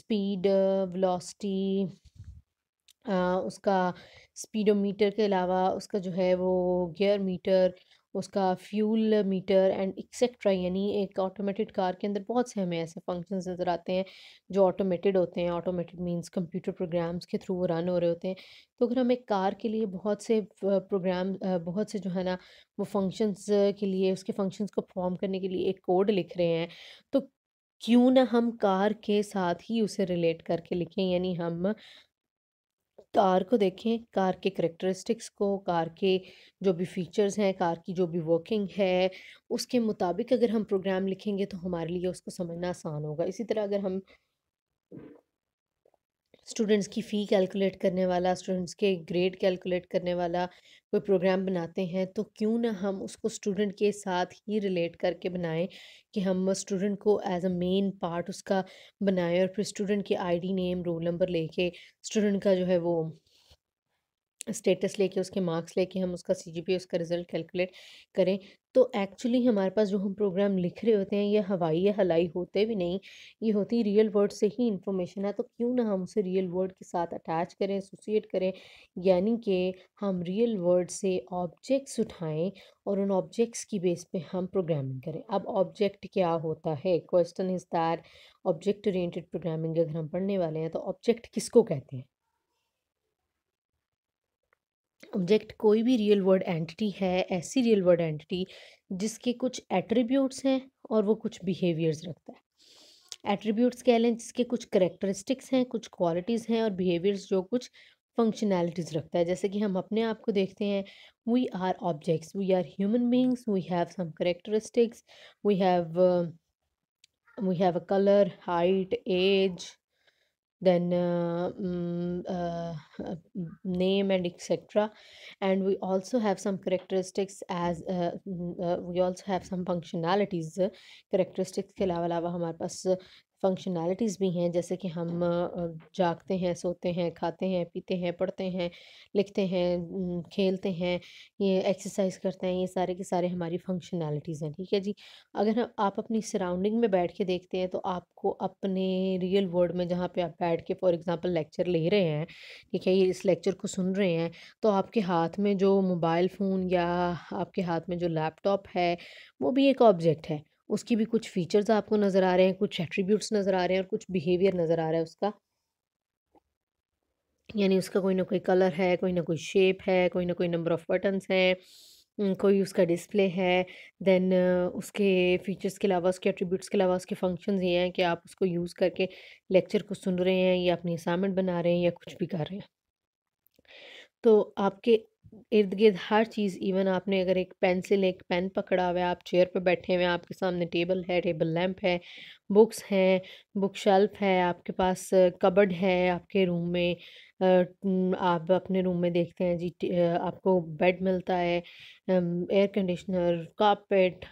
स्पीड वेलोसिटी उसका स्पीडोमीटर के अलावा उसका जो है वो गियर मीटर उसका फ्यूल मीटर एंड एक्सेट्रा यानी एक ऑटोमेटेड कार के अंदर बहुत से हमें ऐसे फंक्शन नज़र आते हैं जो ऑटोमेटेड होते हैं ऑटोमेटेड मीन्स कंप्यूटर प्रोग्राम्स के थ्रू वो रन हो रहे होते हैं तो अगर हम एक कार के लिए बहुत से प्रोग्राम बहुत से जो है ना वो फंक्शंस के लिए उसके फंक्शंस को परफॉर्म करने के लिए एक कोड लिख रहे हैं तो क्यों ना हम कार के साथ ही उसे रिलेट करके लिखें यानी हम कार को देखें कार के करेक्टरिस्टिक्स को कार के जो भी फीचर्स हैं कार की जो भी वर्किंग है उसके मुताबिक अगर हम प्रोग्राम लिखेंगे तो हमारे लिए उसको समझना आसान होगा इसी तरह अगर हम स्टूडेंट्स की फ़ी कैलकुलेट करने वाला स्टूडेंट्स के ग्रेड कैलकुलेट करने वाला कोई प्रोग्राम बनाते हैं तो क्यों ना हम उसको स्टूडेंट के साथ ही रिलेट करके बनाएं कि हम स्टूडेंट को एज अ मेन पार्ट उसका बनाएं और फिर स्टूडेंट के आईडी नेम रोल नंबर लेके स्टूडेंट का जो है वो स्टेटस लेके उसके मार्क्स लेके हम उसका सी जी पी उसका रिज़ल्ट कैलकुलेट करें तो एक्चुअली हमारे पास जो हम प्रोग्राम लिख रहे होते हैं ये हवाई या हलाई होते भी नहीं ये होती रियल वर्ड से ही इन्फॉर्मेशन है तो क्यों ना हम उसे रियल वर्ड के साथ अटैच करें एसोसिएट करें यानी कि हम रियल वर्ड से ऑब्जेक्ट्स उठाएं और उन ऑब्जेक्ट्स की बेस पे हम प्रोग्रामिंग करें अब ऑब्जेक्ट क्या होता है question is that object oriented programming अगर हम पढ़ने वाले हैं तो ऑब्जेक्ट किसको कहते हैं ऑब्जेक्ट कोई भी रियल वर्ड एंटिटी है ऐसी रियल वर्ड एंटिटी जिसके कुछ एट्रीब्यूट्स हैं और वो कुछ बिहेवियर्स रखता है एट्रीब्यूट्स कह लें जिसके कुछ करेक्टरिस्टिक्स हैं कुछ क्वालिटीज़ हैं और बिहेवियर्स जो कुछ फंक्शनैलिटीज़ रखता है जैसे कि हम अपने आप को देखते हैं we are objects we are human beings we have some characteristics we have we have a colour height age then uh, mm, uh, name and etc and we also have some characteristics as uh, mm, uh, we also have some functionalities uh, characteristics ke अलावा अलावा हमारे pas. Functionalities भी हैं जैसे कि हम जागते हैं सोते हैं खाते हैं पीते हैं पढ़ते हैं लिखते हैं खेलते हैं ये एक्सरसाइज करते हैं ये सारे के सारे हमारी फंक्शनैलिटीज़ हैं ठीक है जी अगर हम आप अपनी सराउंडिंग में बैठ के देखते हैं तो आपको अपने रियल वर्ल्ड में जहाँ पे आप बैठ के फॉर एग्ज़ाम्पल लेक्चर ले रहे हैं ठीक है ये इस लेक्चर को सुन रहे हैं तो आपके हाथ में जो मोबाइल फ़ोन या आपके हाथ में जो लैपटॉप है वो भी एक ऑब्जेक्ट है उसकी भी कुछ फीचर्स आपको नज़र आ रहे हैं कुछ एट्रीब्यूट्स नज़र आ रहे हैं और कुछ बिहेवियर नज़र आ रहा है उसका यानी उसका कोई ना कोई कलर है कोई ना कोई शेप है कोई ना कोई नंबर ऑफ़ बटन्स हैं कोई उसका डिस्प्ले है देन उसके फीचर्स के अलावा उसके एट्रीब्यूट्स के अलावा उसके फंक्शंस ये हैं कि आप उसको यूज़ करके लेक्चर को सुन रहे हैं या अपनी असाइनमेंट बना रहे हैं या कुछ भी कर रहे हैं तो आपके इर्द गिर्द हर चीज़ इवन आपने अगर एक पेंसिल एक पेन पकड़ा हुआ है आप चेयर पर बैठे हुए हैं आपके सामने टेबल है टेबल लैंप है बुक्स हैं बुक शेल्फ है आपके पास कबर्ड है आपके रूम में आप अपने रूम में देखते हैं जी आपको बेड मिलता है air conditioner carpet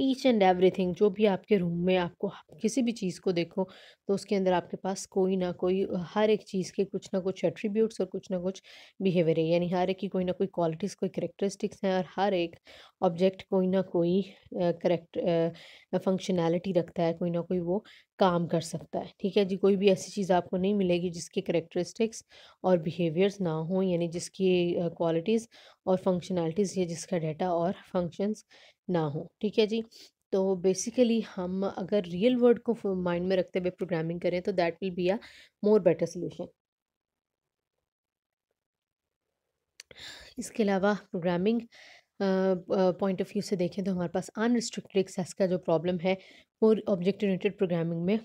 each and everything जो भी आपके रूम में आपको किसी भी चीज़ को देखो तो उसके अंदर आपके पास कोई ना कोई हर एक चीज़ के कुछ ना कुछ एट्रीब्यूट्स और कुछ ना कुछ बिहेवियर है यानी हर एक की कोई ना कोई क्वालिटीज़ कोई करेक्टरिस्टिक्स हैं और हर एक ऑब्जेक्ट कोई ना कोई करेक्ट फंक्शनैलिटी रखता है कोई ना कोई वो काम कर सकता है ठीक है जी कोई भी ऐसी चीज़ आपको नहीं मिलेगी जिसके करेक्टरिस्टिक्स और बिहेवियर्स ना हों यानी जिसकी क्वालिटीज़ और फंक्शनैलिटीज़ या जिसका डाटा और फंक्शंस ना हो ठीक है जी तो बेसिकली हम अगर रियल वर्ड को माइंड में रखते हुए प्रोग्रामिंग करें तो that will be a more better solution इसके अलावा प्रोग्रामिंग पॉइंट ऑफ व्यू से देखें तो हमारे पास अनरिस्ट्रिक्टेड एक्सेस का जो प्रॉब्लम है वो ऑब्जेक्ट ओरिएंटेड प्रोग्रामिंग में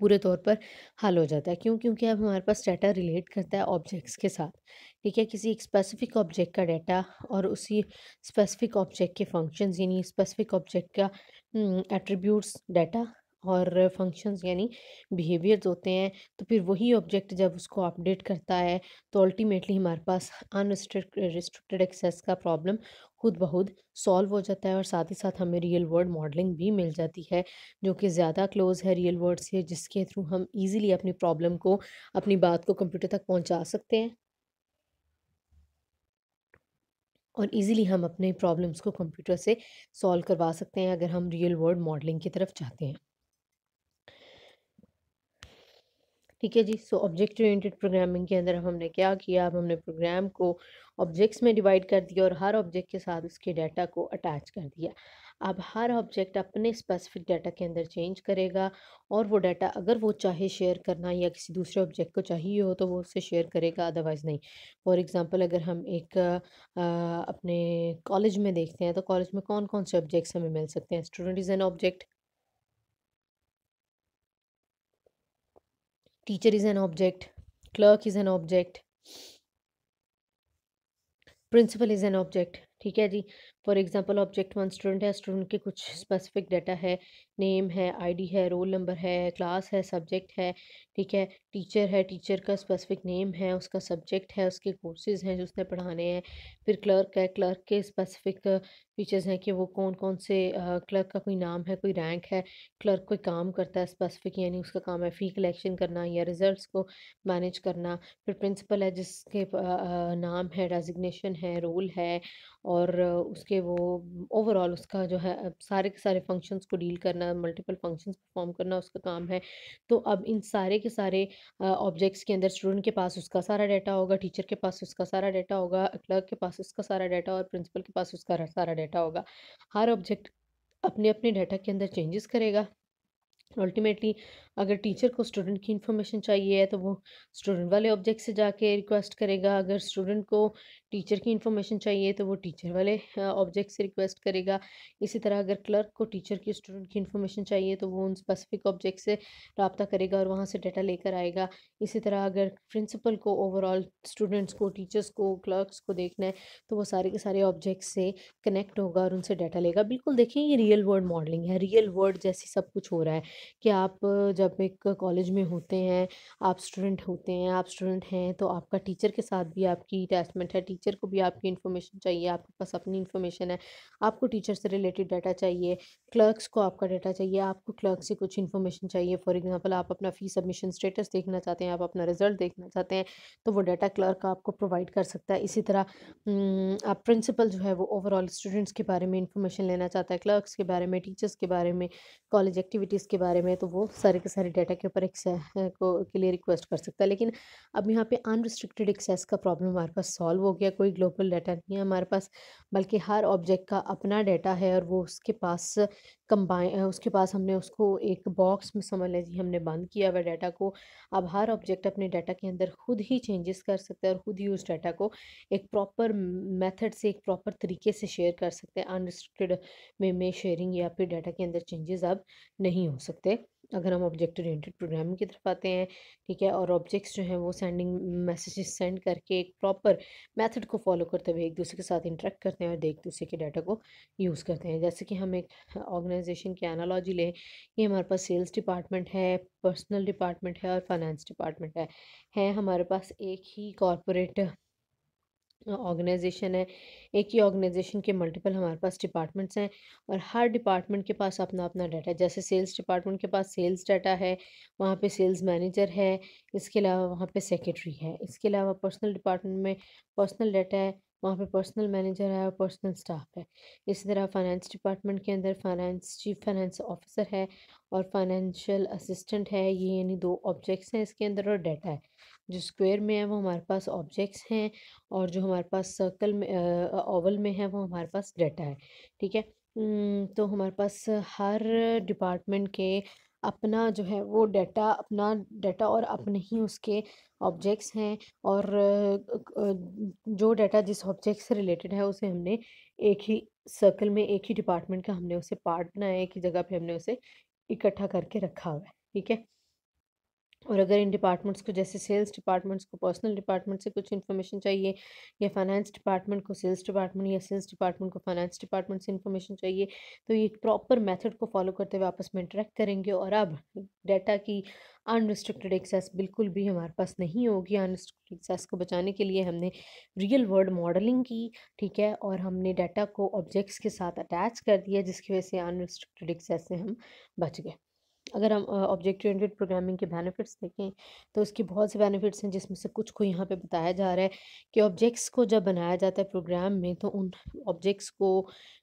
पूरे तौर पर हल हो जाता है क्यों क्योंकि अब हमारे पास डाटा रिलेट करता है ऑब्जेक्ट्स के साथ ठीक है किसी एक स्पेसिफिक ऑब्जेक्ट का डाटा और उसी स्पेसिफिक ऑब्जेक्ट के फंक्शंस यानी स्पेसिफिक ऑब्जेक्ट का एट्रीब्यूट्स डाटा और फंक्शंस यानी बिहेवियर्स होते हैं तो फिर वही ऑब्जेक्ट जब उसको अपडेट करता है तो अल्टीमेटली हमारे पास अनरिस्ट्रिक्ट रिस्ट्रिक्टेड एक्सेस का प्रॉब्लम खुद बहुत सॉल्व हो जाता है और साथ ही साथ हमें रियल वर्ल्ड मॉडलिंग भी मिल जाती है जो कि ज़्यादा क्लोज है रियल वर्ड से जिसके थ्रू हम ईज़िली अपनी प्रॉब्लम को अपनी बात को कंप्यूटर तक पहुँचा सकते हैं और इजीली हम अपने प्रॉब्लम्स को कंप्यूटर से सॉल्व करवा सकते हैं अगर हम रियल वर्ल्ड मॉडलिंग की तरफ चाहते हैं ठीक है जी सो ऑब्जेक्ट ओरिएंटेड प्रोग्रामिंग के अंदर हमने क्या किया अब हमने प्रोग्राम को ऑब्जेक्ट्स में डिवाइड कर दिया और हर ऑब्जेक्ट के साथ उसके डाटा को अटैच कर दिया अब हर ऑब्जेक्ट अपने स्पेसिफिक डाटा के अंदर चेंज करेगा और वो डाटा अगर वो चाहे शेयर करना या किसी दूसरे ऑब्जेक्ट को चाहिए हो तो वो उससे शेयर करेगा अदरवाइज़ नहीं फॉर एग्ज़ाम्पल अगर हम एक आ, अपने कॉलेज में देखते हैं तो कॉलेज में कौन कौन से ऑब्जेक्ट्स हमें मिल सकते हैं student is an object teacher is an object clerk is an object principal is an object ठीक है जी for example object one student है स्टूडेंट के कुछ स्पेसिफिक डाटा है नेम है आईडी है रोल नंबर है क्लास है सब्जेक्ट है ठीक है टीचर है टीचर का स्पेसिफिक नेम है उसका सब्जेक्ट है उसके कोर्सेज हैं जो उसने पढ़ाने हैं फिर क्लर्क है क्लर्क के स्पेसिफिक फीचर्स हैं कि वो कौन कौन से क्लर्क का कोई नाम है कोई रैंक है क्लर्क कोई काम करता है स्पेसिफिक यानी उसका काम है फ़ी कलेक्शन करना या रिज़ल्ट को मैनेज करना फिर प्रिंसिपल है जिसके नाम है डेजिग्नेशन है रोल है और उसके वो ओवरऑल उसका जो है सारे के सारे फंक्शंस को डील करना करना मल्टीपल फंक्शंस परफॉर्म करना उसका काम है तो अब इन सारे के सारे ऑब्जेक्ट्स के अंदर स्टूडेंट के पास उसका सारा डाटा होगा टीचर के पास उसका सारा डाटा होगा क्लर्क के पास उसका सारा डाटा और प्रिंसिपल के पास उसका सारा डाटा होगा हर ऑब्जेक्ट अपने अपने डाटा के अंदर चेंजेस करेगा अल्टीमेटली अगर टीचर को स्टूडेंट की इन्फॉर्मेशन चाहिए है तो वो स्टूडेंट वाले ऑब्जेक्ट से जाके रिक्वेस्ट करेगा अगर स्टूडेंट को टीचर की इन्फॉर्मेशन चाहिए तो वो टीचर वाले ऑब्जेक्ट से रिक्वेस्ट करेगा इसी तरह अगर क्लर्क को टीचर की स्टूडेंट की इन्फॉर्मेशन चाहिए तो वो उन स्पेसिफिक ऑब्जेक्ट से रबता करेगा और वहाँ से डाटा लेकर आएगा इसी तरह अगर प्रिंसिपल को ओवरऑल स्टूडेंट्स को टीचर्स को क्लर्कस को देखना है तो वो सारे के सारे ऑब्जेक्ट से कनेक्ट होगा और उनसे डाटा लेगा बिल्कुल देखें ये रियल वर्ल्ड मॉडलिंग है रियल वर्ल्ड जैसी सब कुछ हो रहा है कि आप जब एक कॉलेज में होते हैं आप स्टूडेंट होते हैं आप स्टूडेंट हैं तो आपका टीचर के साथ भी आपकी अटैचमेंट है टीचर को भी आपकी इन्फॉर्मेशन चाहिए आपके पास अपनी इन्फॉर्मेशन है आपको टीचर से रिलेटेड डाटा चाहिए क्लर्क्स को आपका डाटा चाहिए आपको क्लर्क से कुछ इन्फॉर्मेशन चाहिए फॉर एग्जांपल आप अपना फ़ी सबमिशन स्टेटस देखना चाहते हैं आप अपना रिजल्ट देखना चाहते हैं तो वो डाटा क्लर्क आपको प्रोवाइड कर सकता है इसी तरह आप प्रिंसिपल जो है वो ओवरऑल स्टूडेंट्स के बारे में इन्फॉर्मेशन लेना चाहता है क्लर्क्स के बारे में टीचर्स के बारे में कॉलेज एक्टिविटीज़ के बारे में तो वो सारे के सारे डाटा के ऊपर को के लिए रिक्वेस्ट कर सकता है लेकिन अब यहाँ पे अनरिस्ट्रिक्टेड एक्सेस का प्रॉब्लम हमारे पास सॉल्व हो गया या कोई ग्लोबल डाटा नहीं है हमारे पास बल्कि हर ऑब्जेक्ट का अपना डाटा है और वो उसके पास कंबाइन उसके पास हमने उसको एक बॉक्स में समझ लीजिए हमने बंद किया हुआ डाटा को अब हर ऑब्जेक्ट अपने डाटा के अंदर खुद ही चेंजेस कर सकते हैं और खुद ही उस डाटा को एक प्रॉपर मेथड से एक प्रॉपर तरीके से शेयर कर सकते हैं अनरिस्ट्रिक्टेड वे में, में शेयरिंग या फिर डाटा के अंदर चेंजेस अब नहीं हो सकते अगर हम ऑब्जेक्ट ओरिएंटेड प्रोग्रामिंग की तरफ आते हैं ठीक है और ऑब्जेक्ट्स जो हैं वो सेंडिंग मैसेजेस सेंड करके एक प्रॉपर मेथड को फॉलो करते हुए एक दूसरे के साथ इंटरेक्ट करते हैं और एक दूसरे के डाटा को यूज़ करते हैं जैसे कि हम एक ऑर्गेनाइजेशन की एनालॉजी लें ये हमारे पास सेल्स डिपार्टमेंट है पर्सनल डिपार्टमेंट है और फाइनेंस डिपार्टमेंट है है हमारे पास एक ही कॉरपोरेट ऑर्गेनाइजेशन है एक ही ऑर्गेनाइजेशन के मल्टीपल हमारे पास डिपार्टमेंट्स हैं और हर डिपार्टमेंट के पास अपना अपना डाटा है जैसे सेल्स डिपार्टमेंट के पास सेल्स डाटा है वहाँ पे सेल्स मैनेजर है इसके अलावा वहाँ पे सेक्रेटरी है इसके अलावा पर्सनल डिपार्टमेंट में पर्सनल डाटा है वहाँ पे पर्सनल मैनेजर है और पर्सनल स्टाफ है इसी तरह फाइनेंस डिपार्टमेंट के अंदर फाइनेंस चीफ फाइनेंस ऑफिसर है और फाइनेंशियल असिस्टेंट है ये यानी दो ऑब्जेक्ट्स हैं इसके अंदर और डाटा है जो स्क्वायर में है वो हमारे पास ऑब्जेक्ट्स हैं और जो हमारे पास सर्कल में ओवल में है वो हमारे पास डेटा है ठीक है तो हमारे पास हर डिपार्टमेंट के अपना जो है वो डेटा अपना डाटा और अपने ही उसके ऑब्जेक्ट्स हैं और जो डेटा जिस ऑब्जेक्ट से रिलेटेड है उसे हमने एक ही सर्कल में एक ही डिपार्टमेंट का हमने उसे पार्ट बनाया एक ही जगह पे हमने उसे इकट्ठा करके रखा हुआ है ठीक है और अगर इन डिपार्टमेंट्स को जैसे सेल्स डिपार्टमेंट्स को पर्सनल डिपार्टमेंट से कुछ इन्फॉर्मेशन चाहिए या फाइनेंस डिपार्टमेंट को सेल्स डिपार्टमेंट या सेल्स डिपार्टमेंट को फाइनेंस डिपार्टमेंट से इन्फॉर्मेशन चाहिए तो ये प्रॉपर मेथड को फॉलो करते हुए आपस में इंटरेक्ट करेंगे और अब डाटा की अनरिस्ट्रिक्टेड एक्सेस बिल्कुल भी हमारे पास नहीं होगी अनरिस्ट्रिक्टेड एक्सेस को बचाने के लिए हमने रियल वर्ल्ड मॉडलिंग की ठीक है और हमने डाटा को ऑब्जेक्ट्स के साथ अटैच कर दिया जिसकी वजह से अनरिस्ट्रिक्टेड एक्सेस से हम बच गए अगर हम ऑब्जेक्ट ओरिएंटेड प्रोग्रामिंग के बेनिफिट्स देखें तो उसके बहुत से बेनिफिट्स हैं जिसमें से कुछ को यहाँ पे बताया जा रहा है कि ऑब्जेक्ट्स को जब बनाया जाता है प्रोग्राम में तो उन ऑब्जेक्ट्स को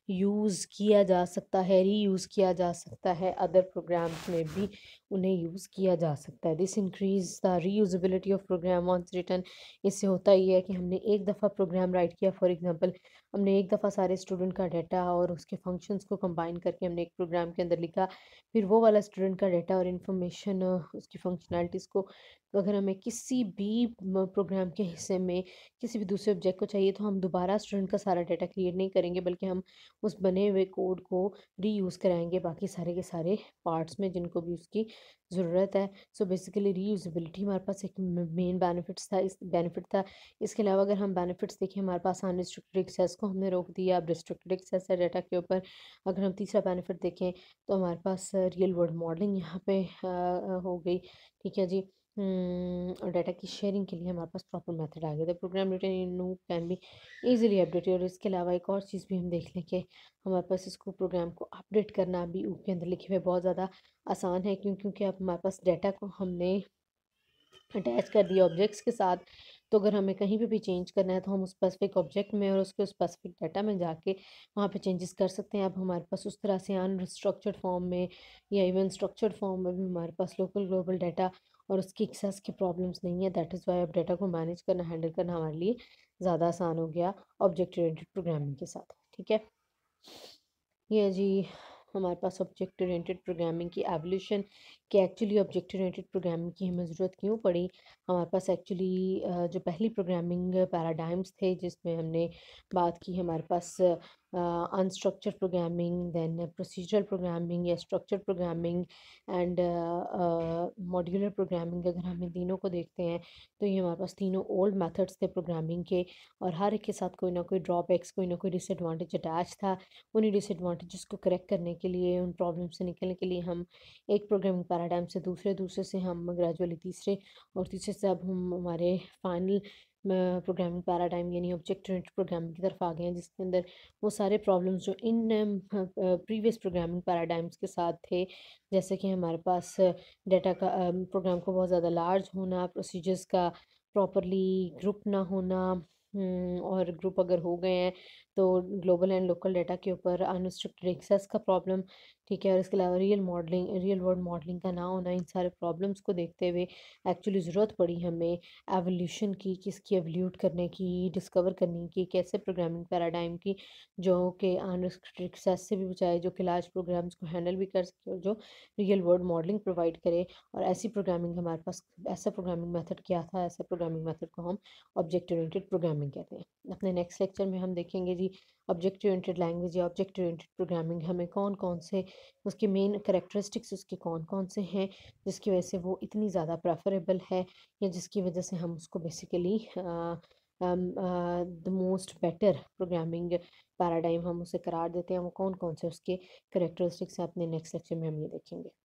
यूज़ किया जा सकता है री यूज़ किया जा सकता है अदर प्रोग्राम्स में भी उन्हें यूज़ किया जा सकता है this increase the reusability of program on return इससे होता ही है कि हमने एक दफ़ा प्रोग्राम राइट किया फॉर एग्जांपल हमने एक दफ़ा सारे स्टूडेंट का डाटा और उसके फंक्शंस को कंबाइन करके हमने एक प्रोग्राम के अंदर लिखा फिर वो वाला स्टूडेंट का डाटा और इन्फॉर्मेशन उसकी फंक्शनैलिटीज़ को अगर हमें किसी भी प्रोग्राम के हिस्से में किसी भी दूसरे ऑब्जेक्ट को चाहिए तो हम दोबारा स्टूडेंट का सारा डाटा क्रिएट नहीं करेंगे बल्कि हम उस बने हुए कोड को रीयूज़ कराएंगे बाकी सारे के सारे पार्ट्स में जिनको भी उसकी ज़रूरत है सो बेसिकली रीयूज़बिलिटी हमारे पास एक मेन बेनिफिट्स था इस बेनिफिट था इसके अलावा अगर हम बेनिफिट्स देखें हमारे पास अनरिस्ट्रिक्टेड एक्सेस को हमने रोक दिया अब रिस्ट्रिक्टेड एक्सेस है डाटा के ऊपर अगर हम तीसरा बेनिफिट देखें तो हमारे पास रियल वर्ल्ड मॉडलिंग यहाँ पे हो गई ठीक है जी हम्म, और डाटा की शेयरिंग के लिए हमारे पास प्रॉपर मेथड आ गया था प्रोग्राम रिटन इन नूप कैन भी इजीली अपडेटेड और इसके अलावा एक और चीज़ भी हम देख लें कि हमारे पास इसको प्रोग्राम को अपडेट करना भी ऊप के अंदर लिखे हुए बहुत ज़्यादा आसान है क्यों क्योंकि अब हमारे पास डाटा को हमने अटैच कर दिया ऑब्जेक्ट्स के साथ तो अगर हमें कहीं पर भी चेंज करना है तो हम उस स्पेसिफिक ऑब्जेक्ट में और उसके स्पेसिफिक डाटा में जाके वहाँ पे चेंजेस कर सकते हैं अब हमारे पास उस तरह से अनस्ट्रक्चर्ड फॉर्म में या इवन स्ट्रक्चर्ड फॉर्म में भी हमारे पास लोकल ग्लोबल डाटा और उसकी एक्सेस की प्रॉब्लम्स नहीं है दैट इज़ वाई अब डेटा को मैनेज करना हैंडल करना हमारे लिए ज़्यादा आसान हो गया ऑब्जेक्ट ओरिएंटेड प्रोग्रामिंग के साथ ठीक है ये जी हमारे पास ऑब्जेक्ट ओरिएंटेड प्रोग्रामिंग की एवोल्यूशन कि एक्चुअली ऑब्जेक्ट ओरिएंटेड प्रोग्रामिंग की हमें ज़रूरत क्यों पड़ी हमारे पास एक्चुअली जो पहली प्रोग्रामिंग पैराडाइम्स थे जिसमें हमने बात की हमारे पास Uh, unstructured programming, then procedural programming या structured programming and uh, uh, modular programming अगर हम इन तीनों को देखते हैं तो ये हमारे पास तीनों ओल्ड मेथड्स थे प्रोग्रामिंग के और हर एक के साथ कोई ना कोई ड्रॉबैक्स कोई ना कोई डिसएडवांटेज अटैच था उन्हीं डिसएडवांटेजेस को करेक्ट करने के लिए उन प्रॉब्लम से निकलने के लिए हम एक प्रोग्रामिंग पैराडाइम से दूसरे दूसरे से हम ग्रेजुअली तीसरे और तीसरे से अब हम हमारे फाइनल प्रोग्रामिंग पैराडाइम यानी ऑब्जेक्ट ओरिएंटेड प्रोग्रामिंग की तरफ आ गए हैं जिसके अंदर वो सारे प्रॉब्लम्स जो इन प्रीवियस प्रोग्रामिंग पैराडाइम्स के साथ थे जैसे कि हमारे पास डेटा का प्रोग्राम को बहुत ज़्यादा लार्ज होना प्रोसीजर्स का प्रॉपरली ग्रुप ना होना हम्म, और ग्रुप अगर हो गए हैं तो ग्लोबल एंड लोकल डाटा के ऊपर अनस्ट्रिक्टेड एक्सेस का प्रॉब्लम ठीक है और इसके अलावा real modelling real world modelling का ना होना इन सारे प्रॉब्लम्स को देखते हुए एक्चुअली ज़रूरत पड़ी हमें एवोल्यूशन की किसकी एवोल्यूट करने की डिस्कवर करने की कैसे प्रोग्रामिंग पैराडाइम की जो कि अनरिस्ट्रिक्टेड एक्सेस से भी बचाए जो कि लार्ज प्रोग्राम्स को हैंडल भी कर सके और जो रियल वर्ल्ड मॉडलिंग प्रोवाइड करे और ऐसी प्रोग्रामिंग हमारे पास ऐसा प्रोग्रामिंग मैथड क्या था ऐसा प्रोग्रामिंग मैथड को हम ऑब्जेक्ट ओरिएंटेड प्रोग्रामिंग कहते हैं अपने नेक्स्ट लेक्चर में हम देखेंगे जी हमारी ऑब्जेक्ट ओरिएंटेड लैंग्वेज या ऑब्जेक्ट ओरिएंटेड प्रोग्रामिंग हमें कौन कौन से उसके मेन करेक्टरिस्टिक्स उसके कौन कौन से हैं जिसकी वजह से वो इतनी ज़्यादा प्रेफरेबल है या जिसकी वजह से हम उसको basically the most better programming paradigm हम उसे करार देते हैं वो कौन कौन से उसके करेक्टरिस्टिक्स हैं अपने नेक्स्ट लेक्चर में हम ये देखेंगे